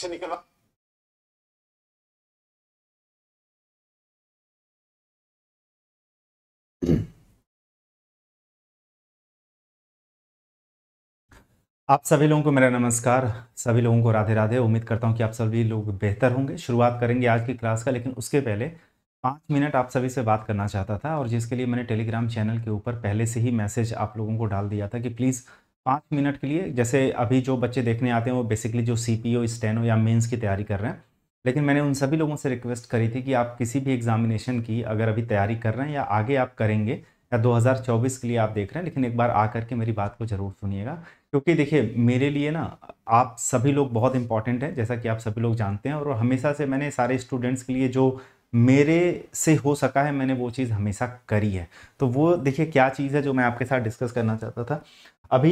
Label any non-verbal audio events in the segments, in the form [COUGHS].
से निकलवा आप सभी लोगों को मेरा नमस्कार सभी लोगों को राधे राधे उम्मीद करता हूं कि आप सभी लोग बेहतर होंगे शुरुआत करेंगे आज की क्लास का लेकिन उसके पहले पाँच मिनट आप सभी से बात करना चाहता था और जिसके लिए मैंने टेलीग्राम चैनल के ऊपर पहले से ही मैसेज आप लोगों को डाल दिया था कि प्लीज़ पाँच मिनट के लिए जैसे अभी जो बच्चे देखने आते हैं वो बेसिकली जो सी पी ओ स्टेनो या मेंस की तैयारी कर रहे हैं लेकिन मैंने उन सभी लोगों से रिक्वेस्ट करी थी कि आप किसी भी एग्जामिनेशन की अगर अभी तैयारी कर रहे हैं या आगे आप करेंगे या 2024 के लिए आप देख रहे हैं लेकिन एक बार आ करके मेरी बात को ज़रूर सुनिएगा क्योंकि देखिए मेरे लिए ना आप सभी लोग बहुत इंपॉर्टेंट हैं जैसा कि आप सभी लोग जानते हैं और हमेशा से मैंने सारे स्टूडेंट्स के लिए जो मेरे से हो सका है मैंने वो चीज़ हमेशा करी है तो वो देखिए क्या चीज़ है जो मैं आपके साथ डिस्कस करना चाहता था अभी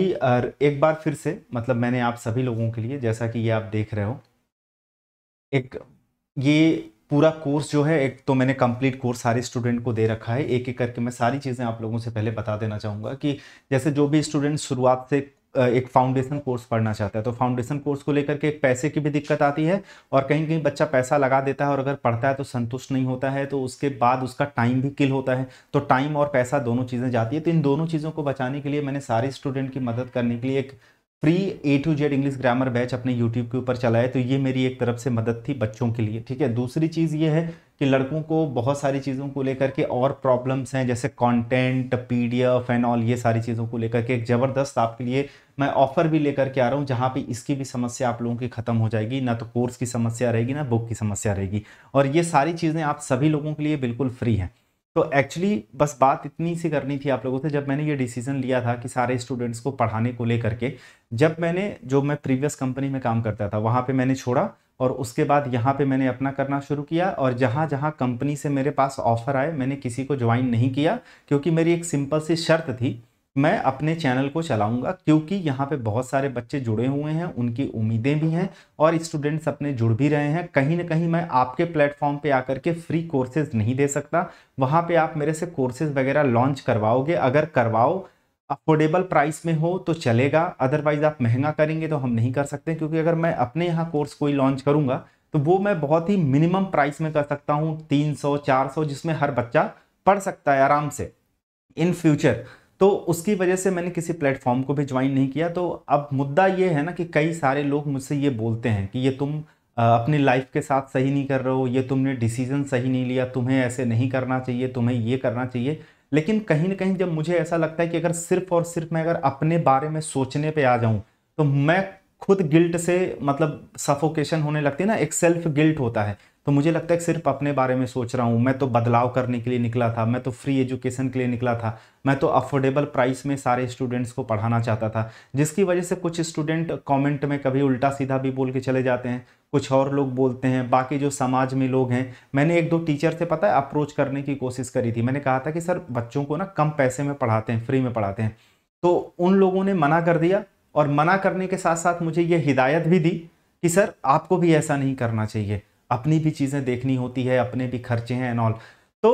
एक बार फिर से मतलब मैंने आप सभी लोगों के लिए जैसा कि ये आप देख रहे हो एक ये पूरा कोर्स जो है एक तो मैंने कंप्लीट कोर्स सारे स्टूडेंट को दे रखा है एक एक करके मैं सारी चीज़ें आप लोगों से पहले बता देना चाहूँगा कि जैसे जो भी स्टूडेंट शुरुआत से एक फाउंडेशन कोर्स पढ़ना चाहता है तो फाउंडेशन कोर्स को लेकर के एक पैसे की भी दिक्कत आती है और कहीं कहीं बच्चा पैसा लगा देता है और अगर पढ़ता है तो संतुष्ट नहीं होता है तो उसके बाद उसका टाइम भी किल होता है तो टाइम और पैसा दोनों चीज़ें जाती है तो इन दोनों चीज़ों को बचाने के लिए मैंने सारे स्टूडेंट की मदद करने के लिए एक free A to Z English grammar batch अपने यूट्यूब के ऊपर चलाए तो ये मेरी एक तरफ से मदद थी बच्चों के लिए ठीक है दूसरी चीज़ ये है कि लड़कों को बहुत सारी चीज़ों को लेकर के और प्रॉब्लम्स हैं जैसे कंटेंट पीडीएफ एंड ऑल ये सारी चीज़ों को लेकर के एक ज़बरदस्त आपके लिए मैं ऑफर भी लेकर के आ रहा हूँ जहाँ पे इसकी भी समस्या आप लोगों की ख़त्म हो जाएगी ना तो कोर्स की समस्या रहेगी ना बुक की समस्या रहेगी और ये सारी चीज़ें आप सभी लोगों के लिए बिल्कुल फ्री हैं तो एक्चुअली बस बात इतनी सी करनी थी आप लोगों से जब मैंने ये डिसीजन लिया था कि सारे स्टूडेंट्स को पढ़ाने को लेकर के जब मैंने जो मैं प्रीवियस कंपनी में काम करता था वहाँ पे मैंने छोड़ा और उसके बाद यहाँ पे मैंने अपना करना शुरू किया और जहाँ जहाँ कंपनी से मेरे पास ऑफर आए मैंने किसी को ज्वाइन नहीं किया क्योंकि मेरी एक सिंपल सी शर्त थी मैं अपने चैनल को चलाऊंगा क्योंकि यहाँ पे बहुत सारे बच्चे जुड़े हुए हैं उनकी उम्मीदें भी हैं और स्टूडेंट्स अपने जुड़ भी रहे हैं कहीं ना कहीं मैं आपके प्लेटफॉर्म पे आकर के फ्री कोर्सेज नहीं दे सकता वहाँ पे आप मेरे से कोर्सेज वगैरह लॉन्च करवाओगे अगर करवाओ अफोर्डेबल प्राइस में हो तो चलेगा अदरवाइज़ आप महंगा करेंगे तो हम नहीं कर सकते क्योंकि अगर मैं अपने यहाँ कोर्स कोई लॉन्च करूँगा तो वो मैं बहुत ही मिनिमम प्राइस में कर सकता हूँ तीन सौ जिसमें हर बच्चा पढ़ सकता है आराम से इन फ्यूचर तो उसकी वजह से मैंने किसी प्लेटफॉर्म को भी ज्वाइन नहीं किया तो अब मुद्दा ये है ना कि कई सारे लोग मुझसे ये बोलते हैं कि ये तुम अपनी लाइफ के साथ सही नहीं कर रहे हो ये तुमने डिसीजन सही नहीं लिया तुम्हें ऐसे नहीं करना चाहिए तुम्हें ये करना चाहिए लेकिन कहीं ना कहीं जब मुझे ऐसा लगता है कि अगर सिर्फ और सिर्फ मैं अगर अपने बारे में सोचने पर आ जाऊँ तो मैं खुद गिल्ट से मतलब सफोकेशन होने लगती है ना एक सेल्फ गिल्ट होता है तो मुझे लगता है कि सिर्फ अपने बारे में सोच रहा हूँ मैं तो बदलाव करने के लिए निकला था मैं तो फ्री एजुकेशन के लिए निकला था मैं तो अफोर्डेबल प्राइस में सारे स्टूडेंट्स को पढ़ाना चाहता था जिसकी वजह से कुछ स्टूडेंट कमेंट में कभी उल्टा सीधा भी बोल के चले जाते हैं कुछ और लोग बोलते हैं बाकी जो समाज में लोग हैं मैंने एक दो टीचर से पता है अप्रोच करने की कोशिश करी थी मैंने कहा था कि सर बच्चों को ना कम पैसे में पढ़ाते हैं फ्री में पढ़ाते हैं तो उन लोगों ने मना कर दिया और मना करने के साथ साथ मुझे ये हिदायत भी दी कि सर आपको भी ऐसा नहीं करना चाहिए अपनी भी चीज़ें देखनी होती है अपने भी खर्चे हैं एंड ऑल तो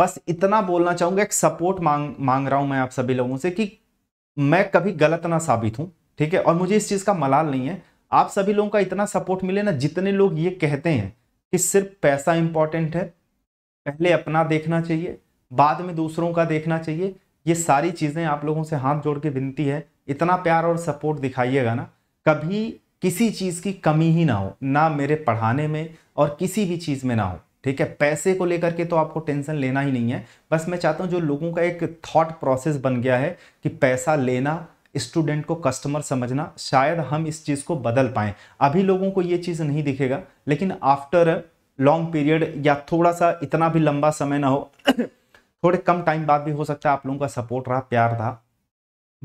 बस इतना बोलना चाहूँगा एक सपोर्ट मांग मांग रहा हूँ मैं आप सभी लोगों से कि मैं कभी गलत ना साबित हूँ ठीक है और मुझे इस चीज़ का मलाल नहीं है आप सभी लोगों का इतना सपोर्ट मिले ना जितने लोग ये कहते हैं कि सिर्फ पैसा इंपॉर्टेंट है पहले अपना देखना चाहिए बाद में दूसरों का देखना चाहिए ये सारी चीज़ें आप लोगों से हाथ जोड़ के विनती है इतना प्यार और सपोर्ट दिखाइएगा ना कभी किसी चीज़ की कमी ही ना हो ना मेरे पढ़ाने में और किसी भी चीज़ में ना हो ठीक है पैसे को लेकर के तो आपको टेंशन लेना ही नहीं है बस मैं चाहता हूँ जो लोगों का एक थॉट प्रोसेस बन गया है कि पैसा लेना स्टूडेंट को कस्टमर समझना शायद हम इस चीज़ को बदल पाएँ अभी लोगों को ये चीज़ नहीं दिखेगा लेकिन आफ्टर लॉन्ग पीरियड या थोड़ा सा इतना भी लंबा समय ना हो [COUGHS] थोड़े कम टाइम बाद भी हो सकता है आप लोगों का सपोर्ट रहा प्यार था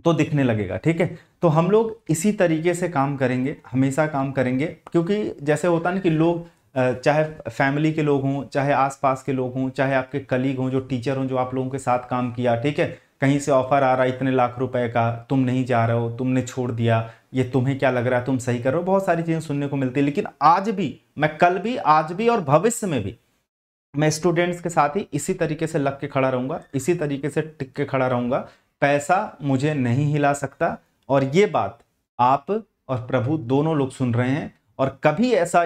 तो दिखने लगेगा ठीक है तो हम लोग इसी तरीके से काम करेंगे हमेशा काम करेंगे क्योंकि जैसे होता ना कि लोग चाहे फैमिली के लोग हों चाहे आसपास के लोग हों चाहे आपके कलीग हों जो टीचर हों जो आप लोगों के साथ काम किया ठीक है कहीं से ऑफर आ रहा है इतने लाख रुपए का तुम नहीं जा रहे हो तुमने छोड़ दिया ये तुम्हें क्या लग रहा है तुम सही करो बहुत सारी चीज़ें सुनने को मिलती है लेकिन आज भी मैं कल भी आज भी और भविष्य में भी मैं स्टूडेंट्स के साथ ही इसी तरीके से लग के खड़ा रहूँगा इसी तरीके से टिक के खड़ा रहूँगा पैसा मुझे नहीं हिला सकता और ये बात आप और प्रभु दोनों लोग सुन रहे हैं और कभी ऐसा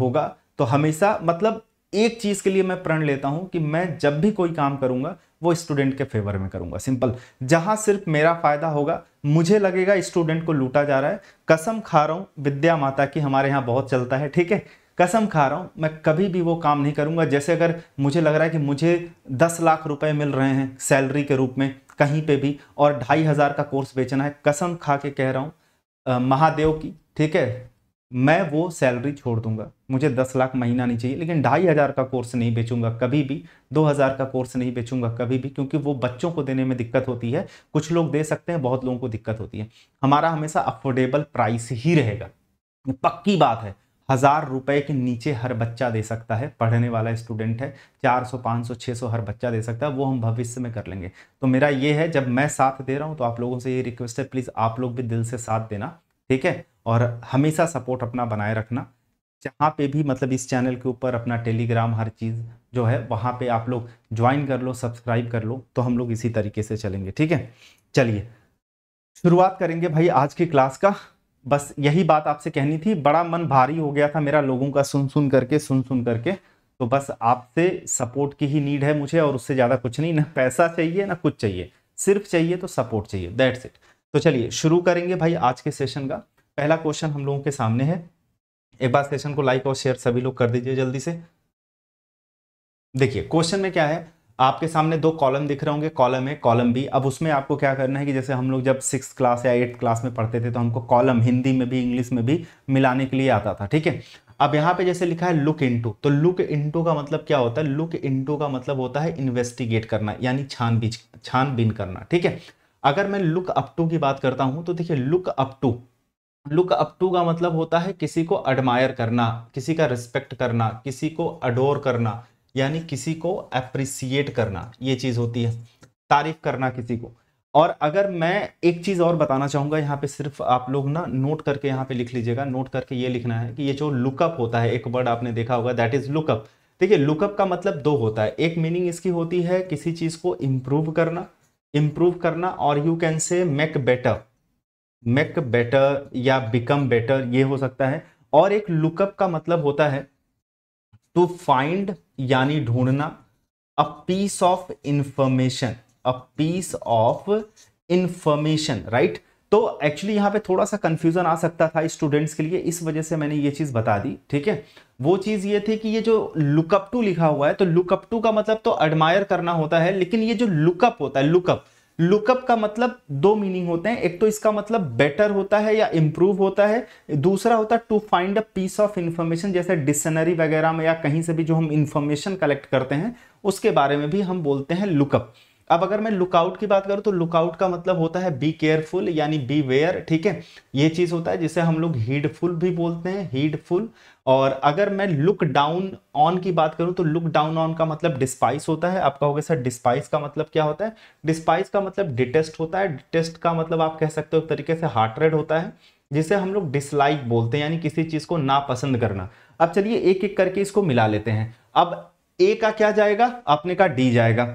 होगा तो हमेशा मतलब एक चीज़ के लिए मैं प्रण लेता हूँ कि मैं जब भी कोई काम करूँगा वो स्टूडेंट के फेवर में करूँगा सिंपल जहां सिर्फ मेरा फ़ायदा होगा मुझे लगेगा स्टूडेंट को लूटा जा रहा है कसम खा रहा हूँ विद्या माता की हमारे यहाँ बहुत चलता है ठीक है कसम खा रहा हूँ मैं कभी भी वो काम नहीं करूँगा जैसे अगर मुझे लग रहा है कि मुझे दस लाख रुपए मिल रहे हैं सैलरी के रूप में कहीं पे भी और ढाई हज़ार का कोर्स बेचना है कसम खा के कह रहा हूँ महादेव की ठीक है मैं वो सैलरी छोड़ दूंगा मुझे दस लाख महीना नहीं चाहिए लेकिन ढाई हज़ार का कोर्स नहीं बेचूंगा कभी भी दो हज़ार का कोर्स नहीं बेचूंगा कभी भी क्योंकि वो बच्चों को देने में दिक्कत होती है कुछ लोग दे सकते हैं बहुत लोगों को दिक्कत होती है हमारा हमेशा अफोर्डेबल प्राइस ही रहेगा पक्की बात है हज़ार रुपए के नीचे हर बच्चा दे सकता है पढ़ने वाला स्टूडेंट है 400, 500, 600 हर बच्चा दे सकता है वो हम भविष्य में कर लेंगे तो मेरा ये है जब मैं साथ दे रहा हूँ तो आप लोगों से ये रिक्वेस्ट है प्लीज़ आप लोग भी दिल से साथ देना ठीक है और हमेशा सपोर्ट अपना बनाए रखना जहाँ पे भी मतलब इस चैनल के ऊपर अपना टेलीग्राम हर चीज़ जो है वहाँ पे आप लोग ज्वाइन कर लो सब्सक्राइब कर लो तो हम लोग इसी तरीके से चलेंगे ठीक है चलिए शुरुआत करेंगे भाई आज की क्लास का बस यही बात आपसे कहनी थी बड़ा मन भारी हो गया था मेरा लोगों का सुन सुन करके सुन सुन करके तो बस आपसे सपोर्ट की ही नीड है मुझे और उससे ज़्यादा कुछ नहीं ना पैसा चाहिए ना कुछ चाहिए सिर्फ चाहिए तो सपोर्ट चाहिए दैट्स इट तो चलिए शुरू करेंगे भाई आज के सेशन का पहला क्वेश्चन हम लोगों के सामने है एक बार सेशन को लाइक और शेयर सभी लोग कर दीजिए जल्दी से देखिए क्वेश्चन में क्या है आपके सामने दो कॉलम दिख रहे होंगे कॉलम ए कॉलम बी अब उसमें आपको क्या करना है कि जैसे हम लोग जब सिक्स क्लास या एट्थ क्लास में पढ़ते थे तो हमको कॉलम हिंदी में भी इंग्लिश में भी मिलाने के लिए आता था ठीक है अब यहाँ पे जैसे लिखा है लुक इनटू तो लुक इनटू का मतलब क्या होता है लुक इनटू का मतलब होता है इन्वेस्टिगेट करना यानी छानबीन छानबीन करना ठीक है अगर मैं लुक अप टू की बात करता हूँ तो देखिए look up to look up to का मतलब होता है किसी को एडमायर करना किसी का रिस्पेक्ट करना किसी को अडोर करना यानी किसी को अप्रिसिएट करना ये चीज़ होती है तारीफ करना किसी को और अगर मैं एक चीज़ और बताना चाहूँगा यहाँ पे सिर्फ आप लोग ना नोट करके यहाँ पे लिख लीजिएगा नोट करके ये लिखना है कि ये जो लुकअप होता है एक वर्ड आपने देखा होगा दैट इज़ लुकअप देखिए लुकअप का मतलब दो होता है एक मीनिंग इसकी होती है किसी चीज़ को इम्प्रूव करना इम्प्रूव करना और you can say make better make better या बिकम बेटर ये हो सकता है और एक लुकअप का मतलब होता है टू फाइंड यानी ढूंढना a piece of information a piece of information right तो एक्चुअली यहां पे थोड़ा सा कंफ्यूजन आ सकता था स्टूडेंट्स के लिए इस वजह से मैंने ये चीज़ बता दी ठीक है वो चीज़ ये थी कि ये जो लुकअप टू लिखा हुआ है तो लुकअप टू का मतलब तो एडमायर करना होता है लेकिन ये जो लुकअप होता है लुकअप लुकअप का मतलब दो मीनिंग होते हैं एक तो इसका मतलब बेटर होता है या इम्प्रूव होता है दूसरा होता है to find a piece of information जैसे डिक्शनरी वगैरह में या कहीं से भी जो हम इंफॉर्मेशन कलेक्ट करते हैं उसके बारे में भी हम बोलते हैं लुकअप अब अगर मैं लुकआउट की बात करूँ तो लुकआउट का मतलब होता है बी केयरफुल यानी बी वेयर ठीक है ये चीज़ होता है जिसे हम लोग हीडफुल भी बोलते हैं हीडफुल और अगर मैं लुक डाउन ऑन की बात करूं तो लुक डाउन ऑन का मतलब डिस्पाइस होता है आपका हो गया सर डिस्पाइस का मतलब क्या होता है डिस्पाइस का मतलब डिटेस्ट होता है डिटेस्ट का मतलब आप कह सकते हो तरीके से हार्टरेड होता है जिसे हम लोग डिसलाइक बोलते हैं यानी किसी चीज़ को नापसंद करना अब चलिए एक एक करके इसको मिला लेते हैं अब ए का क्या जाएगा अपने का डी जाएगा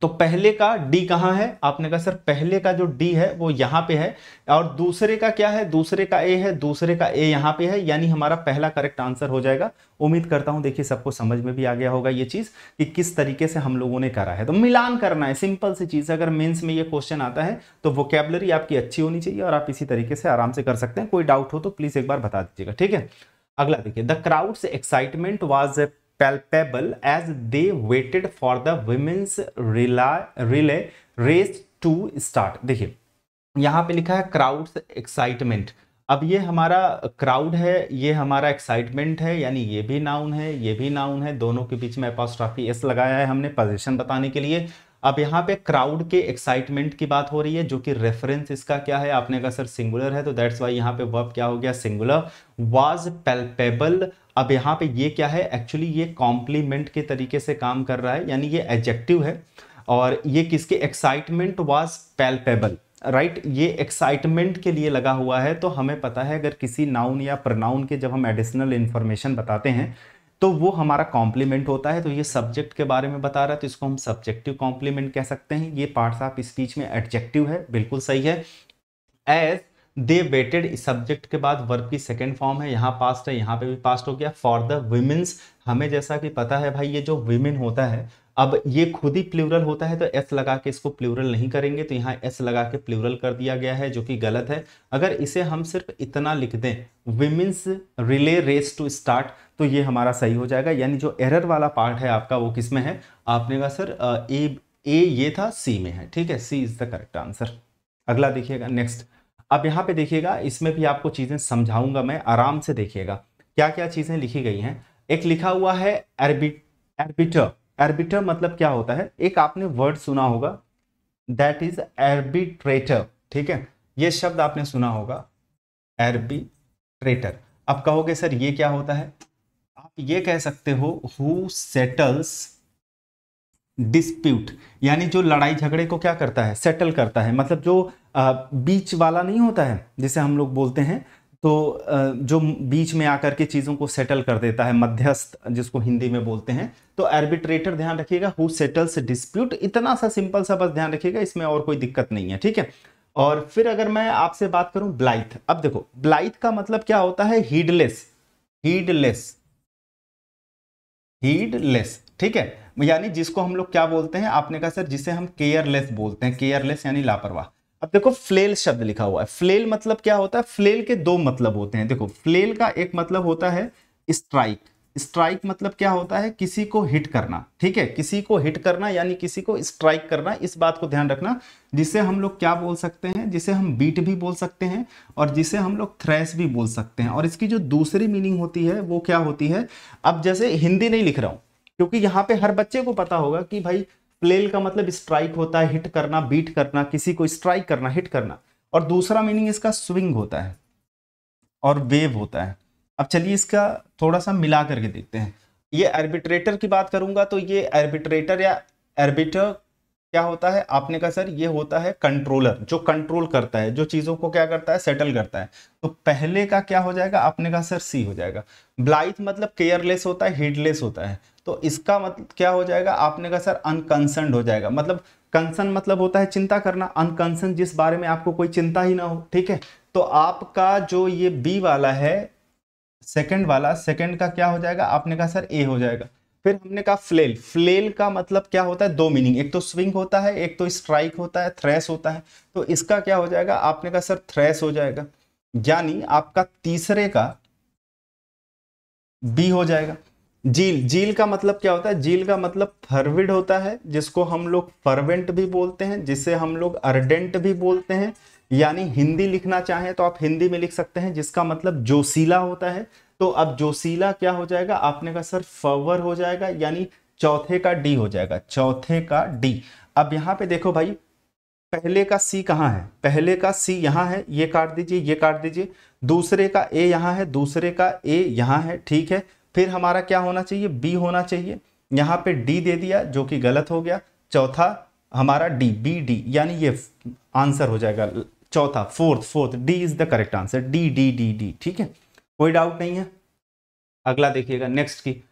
तो पहले का डी कहाँ है आपने कहा सर पहले का जो डी है वो यहाँ पे है और दूसरे का क्या है दूसरे का ए है दूसरे का ए यहाँ पे है यानी हमारा पहला करेक्ट आंसर हो जाएगा उम्मीद करता हूँ देखिए सबको समझ में भी आ गया होगा ये चीज़ कि किस तरीके से हम लोगों ने करा है तो मिलान करना है सिंपल सी चीज़ अगर मेन्स में ये क्वेश्चन आता है तो वोकेबलरी आपकी अच्छी होनी चाहिए और आप इसी तरीके से आराम से कर सकते हैं कोई डाउट हो तो प्लीज़ एक बार बता दीजिएगा ठीक है अगला देखिए the crowd's excitement was palpable as they waited for the women's relay race to start देखिए यहाँ पे लिखा है क्राउड एक्साइटमेंट अब ये हमारा क्राउड है ये हमारा एक्साइटमेंट है यानी ये भी नाउन है ये भी नाउन है दोनों के बीच में एपोस्ट्राफी एस लगाया है हमने पोजीशन बताने के लिए अब यहाँ पे क्राउड के एक्साइटमेंट की बात हो रही है जो कि रेफरेंस इसका क्या है आपने कहा सर सिंगुलर है तो दैट्स वाई यहाँ पे वर्ब क्या हो गया सिंगुलर वाज पेल्पेबल अब यहाँ पे ये क्या है एक्चुअली ये कॉम्प्लीमेंट के तरीके से काम कर रहा है यानी ये एडजेक्टिव है और ये किसके excitement was palpable right right? ये एक्साइटमेंट के लिए लगा हुआ है तो हमें पता है अगर किसी नाउन या प्रनाउन के जब हम एडिशनल इन्फॉर्मेशन बताते हैं तो वो हमारा कॉम्प्लीमेंट होता है तो ये सब्जेक्ट के बारे में बता रहा है तो इसको हम सब्जेक्टिव कॉम्प्लीमेंट कह सकते हैं ये पार्ट्स आप स्पीच में एडजेक्टिव है बिल्कुल सही है एज दे वेटेड सब्जेक्ट के बाद वर्ब की सेकेंड फॉर्म है यहाँ पास्ट है यहाँ पे भी पास्ट हो गया फॉर द वुमेन्स हमें जैसा कि पता है भाई ये जो वुमेन होता है अब ये खुद ही प्लूरल होता है तो एस लगा के इसको प्लूरल नहीं करेंगे तो यहाँ एस लगा के प्लूरल कर दिया गया है जो कि गलत है अगर इसे हम सिर्फ इतना लिख दें women's relay race to start तो ये हमारा सही हो जाएगा यानी जो एरर वाला पार्ट है आपका वो किस में है आपने कहा सर ए ए ये था सी में है ठीक है C is the correct answer अगला देखिएगा नेक्स्ट अब यहाँ पे देखिएगा इसमें भी आपको चीज़ें समझाऊंगा मैं आराम से देखिएगा क्या क्या चीज़ें लिखी गई हैं एक लिखा हुआ है एरबिट एरबिटर एरबिटर मतलब क्या होता है एक आपने वर्ड सुना होगा दैट इज एरबिट्रेटर ठीक है ये शब्द आपने सुना होगा एरबिट्रेटर अब कहोगे सर ये क्या होता है आप ये कह सकते हो हु सेटल्स डिस्प्यूट यानी जो लड़ाई झगड़े को क्या करता है सेटल करता है मतलब जो आ, बीच वाला नहीं होता है जिसे हम लोग बोलते हैं तो आ, जो बीच में आकर के चीज़ों को सेटल कर देता है मध्यस्थ जिसको हिंदी में बोलते हैं तो आर्बिट्रेटर ध्यान रखिएगा हु सेटल्स डिस्प्यूट इतना सा सिंपल सा बस ध्यान रखिएगा इसमें और कोई दिक्कत नहीं है ठीक है और फिर अगर मैं आपसे बात करूं ब्लाइथ अब देखो ब्लाइथ का मतलब क्या होता है हीडलेस हीडलेस हीडलेस ठीक है यानी जिसको हम लोग क्या बोलते हैं आपने कहा सर जिसे हम केयरलेस बोलते हैं केयरलेस यानी लापरवाह अब देखो फ्लेल शब्द लिखा हुआ है फ्लेल मतलब क्या होता है फ्लेल के दो मतलब होते हैं देखो फ्लेल का एक मतलब होता है स्ट्राइक स्ट्राइक मतलब क्या होता है किसी को हिट करना ठीक है किसी को हिट करना यानी किसी को स्ट्राइक करना इस बात को ध्यान रखना जिसे हम लोग क्या बोल सकते हैं जिसे हम बीट भी बोल सकते हैं और जिसे हम लोग थ्रेस भी बोल सकते हैं और इसकी जो दूसरी मीनिंग होती है वो क्या होती है अब जैसे हिंदी नहीं लिख रहा हूँ क्योंकि यहाँ पे हर बच्चे को पता होगा कि भाई प्लेल का मतलब स्ट्राइक होता है हिट करना बीट करना किसी को स्ट्राइक करना हिट करना और दूसरा मीनिंग इसका स्विंग होता है और वेव होता है अब चलिए इसका थोड़ा सा मिला करके देखते हैं ये आर्बिट्रेटर की बात करूंगा तो ये आर्बिट्रेटर या आर्बिटर क्या होता है आपने कहा सर ये होता है कंट्रोलर जो कंट्रोल करता है जो चीज़ों को क्या करता है सेटल करता है तो पहले का क्या हो जाएगा आपने कहा सर सी हो जाएगा ब्लाइथ मतलब केयरलेस होता है हेडलेस होता है तो इसका मतलब क्या हो जाएगा आपने कहा सर अनकंसर्न हो जाएगा मतलब कंसर्न मतलब होता है चिंता करना अनकंसर्न जिस बारे में आपको कोई चिंता ही ना हो ठीक है तो आपका जो ये बी वाला है सेकंड वाला सेकंड का क्या हो जाएगा आपने कहा सर ए हो जाएगा फिर हमने कहा फ्लेल फ्लेल का मतलब क्या होता है दो मीनिंग एक तो स्विंग होता है एक तो स्ट्राइक होता है थ्रेस होता है तो इसका क्या हो जाएगा आपने कहा सर थ्रेस हो जाएगा यानी आपका तीसरे का बी हो जाएगा जील जील का मतलब क्या होता है जील का मतलब फर्विड होता है जिसको हम लोग फर्वेंट भी बोलते हैं जिसे हम लोग अर्डेंट भी बोलते हैं यानी हिंदी लिखना चाहें तो आप हिंदी में लिख सकते हैं जिसका मतलब जोशीला होता है तो अब जोशीला क्या हो जाएगा आपने कहा सर फवर हो जाएगा यानी चौथे का डी हो जाएगा चौथे का डी अब यहाँ पे देखो भाई पहले का सी कहाँ है पहले का सी यहाँ है ये काट दीजिए ये काट दीजिए दूसरे का ए यहाँ है दूसरे का ए यहाँ है ठीक है फिर हमारा क्या होना चाहिए बी होना चाहिए यहाँ पे डी दे दिया जो कि गलत हो गया चौथा हमारा डी बी डी यानी ये आंसर हो जाएगा चौथा fourth fourth D is the correct answer D D D D ठीक है कोई डाउट नहीं है अगला देखिएगा नेक्स्ट की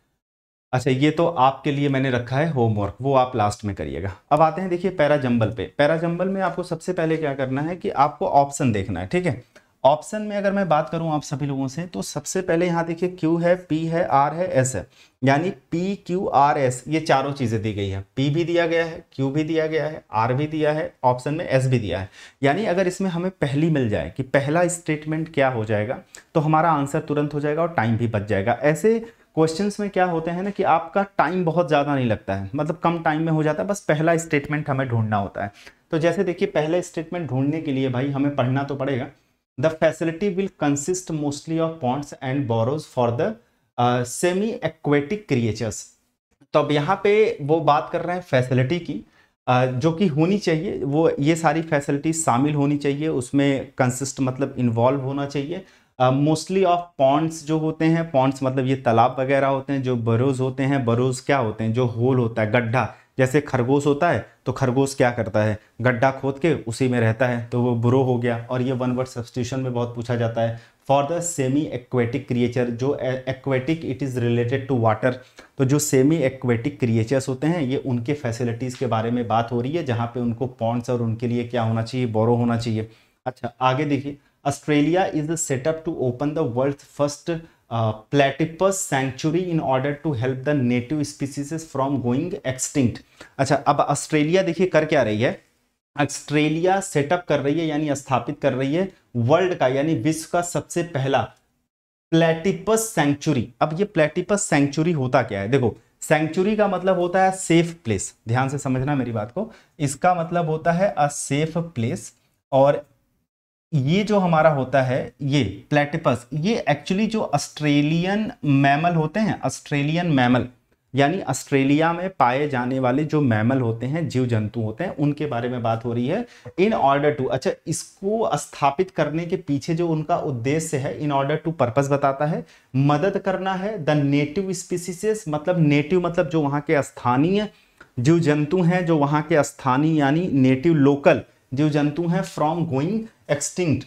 अच्छा ये तो आपके लिए मैंने रखा है होमवर्क वो आप लास्ट में करिएगा अब आते हैं देखिए पैरा जंबल पे पैरा जंबल में आपको सबसे पहले क्या करना है कि आपको ऑप्शन देखना है ठीक है ऑप्शन में अगर मैं बात करूं आप सभी लोगों से तो सबसे पहले यहाँ देखिए क्यू है पी है आर है एस है यानी पी क्यू आर एस ये चारों चीज़ें दी गई है पी भी दिया गया है क्यू भी दिया गया है आर भी दिया है ऑप्शन में एस भी दिया है यानी अगर इसमें हमें पहली मिल जाए कि पहला स्टेटमेंट क्या हो जाएगा तो हमारा आंसर तुरंत हो जाएगा और टाइम भी बच जाएगा ऐसे क्वेश्चंस में क्या होते हैं ना कि आपका टाइम बहुत ज़्यादा नहीं लगता है मतलब कम टाइम में हो जाता है बस पहला स्टेटमेंट हमें ढूंढना होता है तो जैसे देखिए पहला स्टेटमेंट ढूंढने के लिए भाई हमें पढ़ना तो पड़ेगा the facility will consist mostly of ponds and burrows for the semi aquatic creatures तो अब यहाँ पे वो बात कर रहे हैं फैसिलिटी की uh, जो कि होनी चाहिए वो ये सारी फैसिलिटी शामिल होनी चाहिए उसमें कंसिस्ट मतलब इन्वॉल्व होना चाहिए मोस्टली ऑफ पॉन्ड्स जो होते हैं पॉन्ड्स मतलब ये तालाब वगैरह होते हैं जो बरोज होते हैं बरोज क्या होते हैं जो होल होता है गड्ढा जैसे खरगोश होता है तो खरगोश क्या करता है गड्ढा खोद के उसी में रहता है तो वो ब्रो हो गया और ये वन वर्ड सब्सटिट्यूशन में बहुत पूछा जाता है for the semi aquatic creature जो aquatic it is related to water तो जो सेमी एक्वेटिक क्रिएचर्स होते हैं ये उनके फैसिलिटीज़ के बारे में बात हो रही है जहाँ पे उनको पॉन्ट्स और उनके लिए क्या होना चाहिए बोरो होना चाहिए अच्छा आगे देखिए Australia is set up to open the world first platypus century in order to help the native species from going extinct अच्छा अब ऑस्ट्रेलिया देखिए कर क्या रही है ऑस्ट्रेलिया सेटअप कर रही है यानी स्थापित कर रही है वर्ल्ड का यानी विश्व का सबसे पहला प्लेटिपस सेंचुरी अब ये प्लेटिपस सेंचुरी होता क्या है देखो सेंचुरी का मतलब होता है सेफ प्लेस ध्यान से समझना मेरी बात को इसका मतलब होता है अ सेफ प्लेस और ये जो हमारा होता है ये प्लेटिपस ये एक्चुअली जो ऑस्ट्रेलियन मैमल होते हैं ऑस्ट्रेलियन मैमल यानी ऑस्ट्रेलिया में पाए जाने वाले जो मैमल होते हैं जीव जंतु होते हैं उनके बारे में बात हो रही है इन ऑर्डर टू अच्छा इसको स्थापित करने के पीछे जो उनका उद्देश्य है इन ऑर्डर टू पर्पस बताता है मदद करना है द नेटिव स्पीसीसेस मतलब नेटिव मतलब जो वहाँ के स्थानीय जीव जंतु हैं जो वहाँ के स्थानीय यानी नेटिव लोकल जीव जंतु हैं फ्रॉम गोइंग एक्सटिंक्ट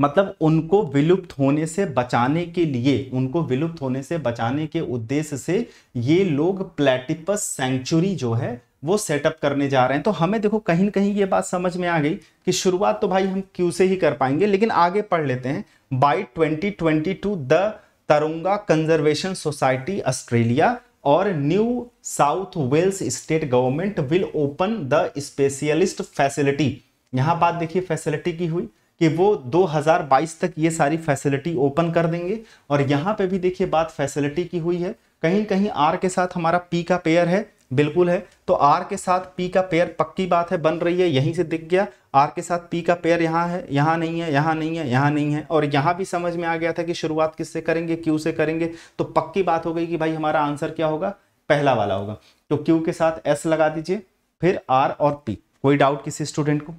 मतलब उनको विलुप्त होने से बचाने के लिए उनको विलुप्त होने से बचाने के उद्देश्य से ये लोग प्लेटिपस सेंचुरी जो है वो सेटअप करने जा रहे हैं तो हमें देखो कहीं ना कहीं ये बात समझ में आ गई कि शुरुआत तो भाई हम क्यू से ही कर पाएंगे लेकिन आगे पढ़ लेते हैं by 2022 the Taronga conservation society Australia और New South Wales state government will open the specialist facility यहाँ बात देखिए फैसिलिटी की हुई कि वो 2022 तक ये सारी फैसिलिटी ओपन कर देंगे और यहाँ पे भी देखिए बात फैसिलिटी की हुई है कहीं कहीं आर के साथ हमारा पी का पेयर है बिल्कुल है तो आर के साथ पी का पेयर पक्की बात है बन रही है यहीं से दिख गया आर के साथ पी का पेयर यहाँ है यहाँ नहीं है यहाँ नहीं है यहाँ नहीं है और यहाँ भी समझ में आ गया था कि शुरुआत किससे करेंगे क्यू से करेंगे तो पक्की बात हो गई कि भाई हमारा आंसर क्या होगा पहला वाला होगा तो क्यू के साथ एस लगा दीजिए फिर आर और पी कोई डाउट किसी स्टूडेंट को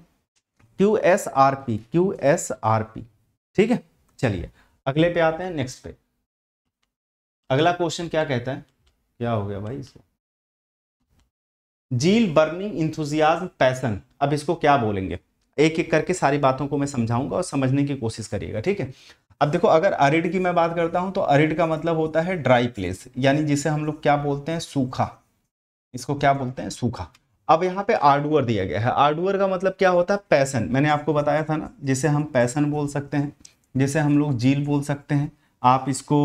Q S R P Q S R P ठीक है चलिए अगले पे आते हैं नेक्स्ट पे अगला क्वेश्चन क्या कहता है क्या हो गया भाई इसको जील बर्निंग इंथुजियाज पैसन अब इसको क्या बोलेंगे एक एक करके सारी बातों को मैं समझाऊंगा और समझने की कोशिश करिएगा ठीक है अब देखो अगर अरिड की मैं बात करता हूं तो अरिड का मतलब होता है ड्राई प्लेस यानी जिसे हम लोग क्या बोलते हैं सूखा इसको क्या बोलते हैं सूखा अब यहाँ पे आर्डवर दिया गया है आर्डवर का मतलब क्या होता है पैसन मैंने आपको बताया था ना जिसे हम पैसन बोल सकते हैं जिसे हम लोग झील बोल सकते हैं आप इसको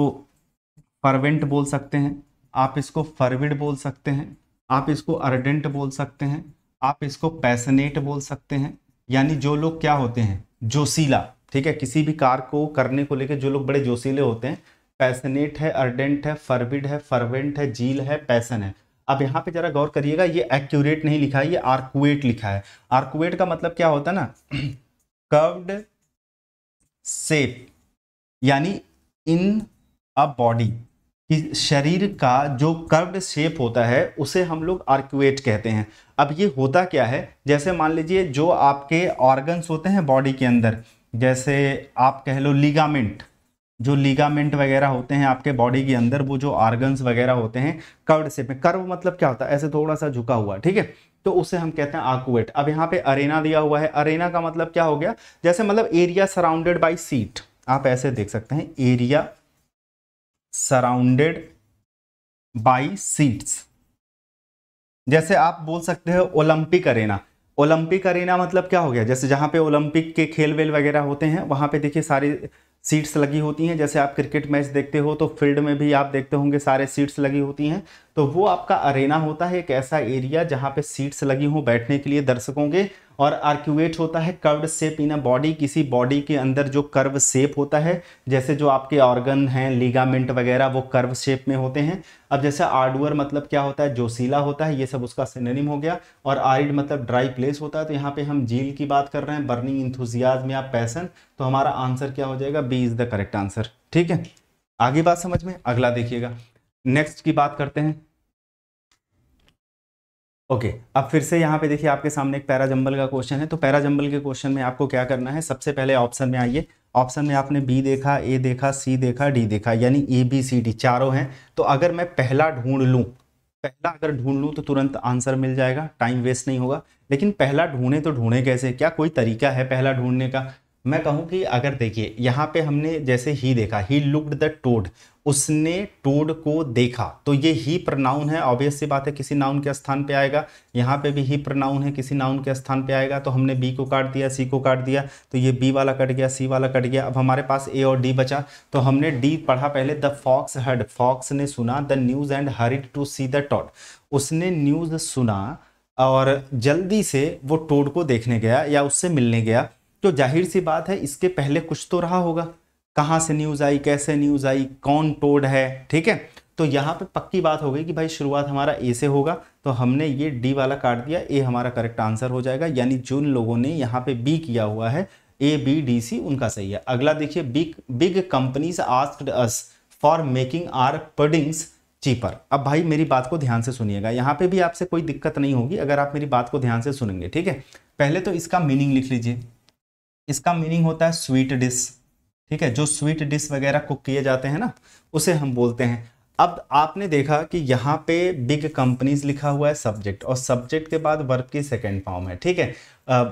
फरवेंट बोल सकते हैं आप इसको फरविड बोल सकते हैं आप इसको अर्डेंट बोल सकते हैं आप इसको पैसनेट बोल सकते हैं यानी जो लोग क्या होते हैं जोशीला ठीक है किसी भी कार को करने को लेकर जो लोग बड़े जोशीले होते हैं पैसनेट है अर्डेंट है फरविड है फरवेंट है झील है पैसन है अब यहाँ पे जरा गौर करिएगा ये एक्यूरेट नहीं लिखा है ये आर्कुएट लिखा है आर्कुएट का मतलब क्या होता है ना कर्व्ड [CLEARS THROAT] सेप यानी इन अ बॉडी कि शरीर का जो कर्व्ड शेप होता है उसे हम लोग आर्कुएट कहते हैं अब ये होता क्या है जैसे मान लीजिए जो आपके ऑर्गन्स होते हैं बॉडी के अंदर जैसे आप कह लो लिगामेंट जो लीगामेंट वगैरह होते हैं आपके बॉडी के अंदर वो जो ऑर्गन वगैरह होते हैं कर्व से में कर्व मतलब क्या होता है ऐसे थोड़ा सा झुका हुआ ठीक है तो उसे हम कहते हैं आकुएट अब यहाँ पे अरेना दिया हुआ है अरेना का मतलब क्या हो गया जैसे मतलब एरिया सराउंडेड बाई सीट आप ऐसे देख सकते हैं एरिया सराउंडेड बाई सीट्स जैसे आप बोल सकते हो ओलंपिक अरेना ओलंपिक अरेना मतलब क्या हो गया जैसे जहां पे ओलंपिक के खेल वेल वगैरह होते हैं वहां पे देखिए सारे सीट्स लगी होती हैं जैसे आप क्रिकेट मैच देखते हो तो फील्ड में भी आप देखते होंगे सारे सीट्स लगी होती हैं तो वो आपका अरेना होता है एक ऐसा एरिया जहाँ पे सीट्स लगी हों बैठने के लिए दर्शकों के और आर्क्यूएट होता है curved shape in a body किसी बॉडी के अंदर जो कर्व शेप होता है जैसे जो आपके ऑर्गन हैं लीगामेंट वगैरह वो कर्व शेप में होते हैं अब जैसे आर्डवर मतलब क्या होता है जोशीला होता है ये सब उसका सिनेम हो गया और आरिड मतलब ड्राई प्लेस होता है तो यहाँ पे हम झील की बात कर रहे हैं बर्निंग इंथुजियाज में आप पैसन तो हमारा आंसर क्या हो जाएगा B is the correct answer ठीक है आगे बात समझ में अगला देखिएगा नेक्स्ट की बात करते हैं ओके okay, अब फिर से यहाँ पे देखिए आपके सामने एक पैरा जंबल का क्वेश्चन है तो पैरा जंबल के क्वेश्चन में आपको क्या करना है सबसे पहले ऑप्शन में आइए ऑप्शन में आपने बी देखा ए देखा सी देखा डी देखा यानी ए बी सी डी चारों हैं तो अगर मैं पहला ढूंढ लूँ पहला अगर ढूंढ लूँ तो तुरंत आंसर मिल जाएगा टाइम वेस्ट नहीं होगा लेकिन पहला ढूंढे तो ढूंढे कैसे क्या कोई तरीका है पहला ढूंढने का मैं कहूँ कि अगर देखिए यहाँ पे हमने जैसे ही देखा ही लुकड द टोड उसने टोड को देखा तो ये ही प्रनाउन है ऑब्वियस सी बात है किसी नाउन के स्थान पे आएगा यहाँ पे भी ही प्रनाउन है किसी नाउन के स्थान पे आएगा तो हमने बी को काट दिया सी को काट दिया तो ये बी वाला कट गया सी वाला कट गया अब हमारे पास ए और डी बचा तो हमने डी पढ़ा पहले द फॉक्स हर्ड फॉक्स ने सुना the news and hurried to see the toad उसने न्यूज़ सुना और जल्दी से वो टोड को देखने गया या उससे मिलने गया तो जाहिर सी बात है इसके पहले कुछ तो रहा होगा कहाँ से न्यूज़ आई कैसे न्यूज़ आई कौन टोड है ठीक है तो यहाँ पे पक्की बात हो गई कि भाई शुरुआत हमारा ए से होगा तो हमने ये डी वाला काट दिया ए हमारा करेक्ट आंसर हो जाएगा यानी जिन लोगों ने यहाँ पे बी किया हुआ है ए बी डी सी उनका सही है अगला देखिए big big companies asked us for making our puddings cheaper अब भाई मेरी बात को ध्यान से सुनिएगा यहाँ पे भी आपसे कोई दिक्कत नहीं होगी अगर आप मेरी बात को ध्यान से सुनेंगे ठीक है पहले तो इसका मीनिंग लिख लीजिए इसका मीनिंग होता है स्वीट डिश ठीक है जो स्वीट डिश वगैरह कुक किए जाते हैं ना उसे हम बोलते हैं अब आपने देखा कि यहाँ पे बिग कंपनीज लिखा हुआ है सब्जेक्ट और सब्जेक्ट के बाद वर्ब की सेकेंड फॉर्म है ठीक है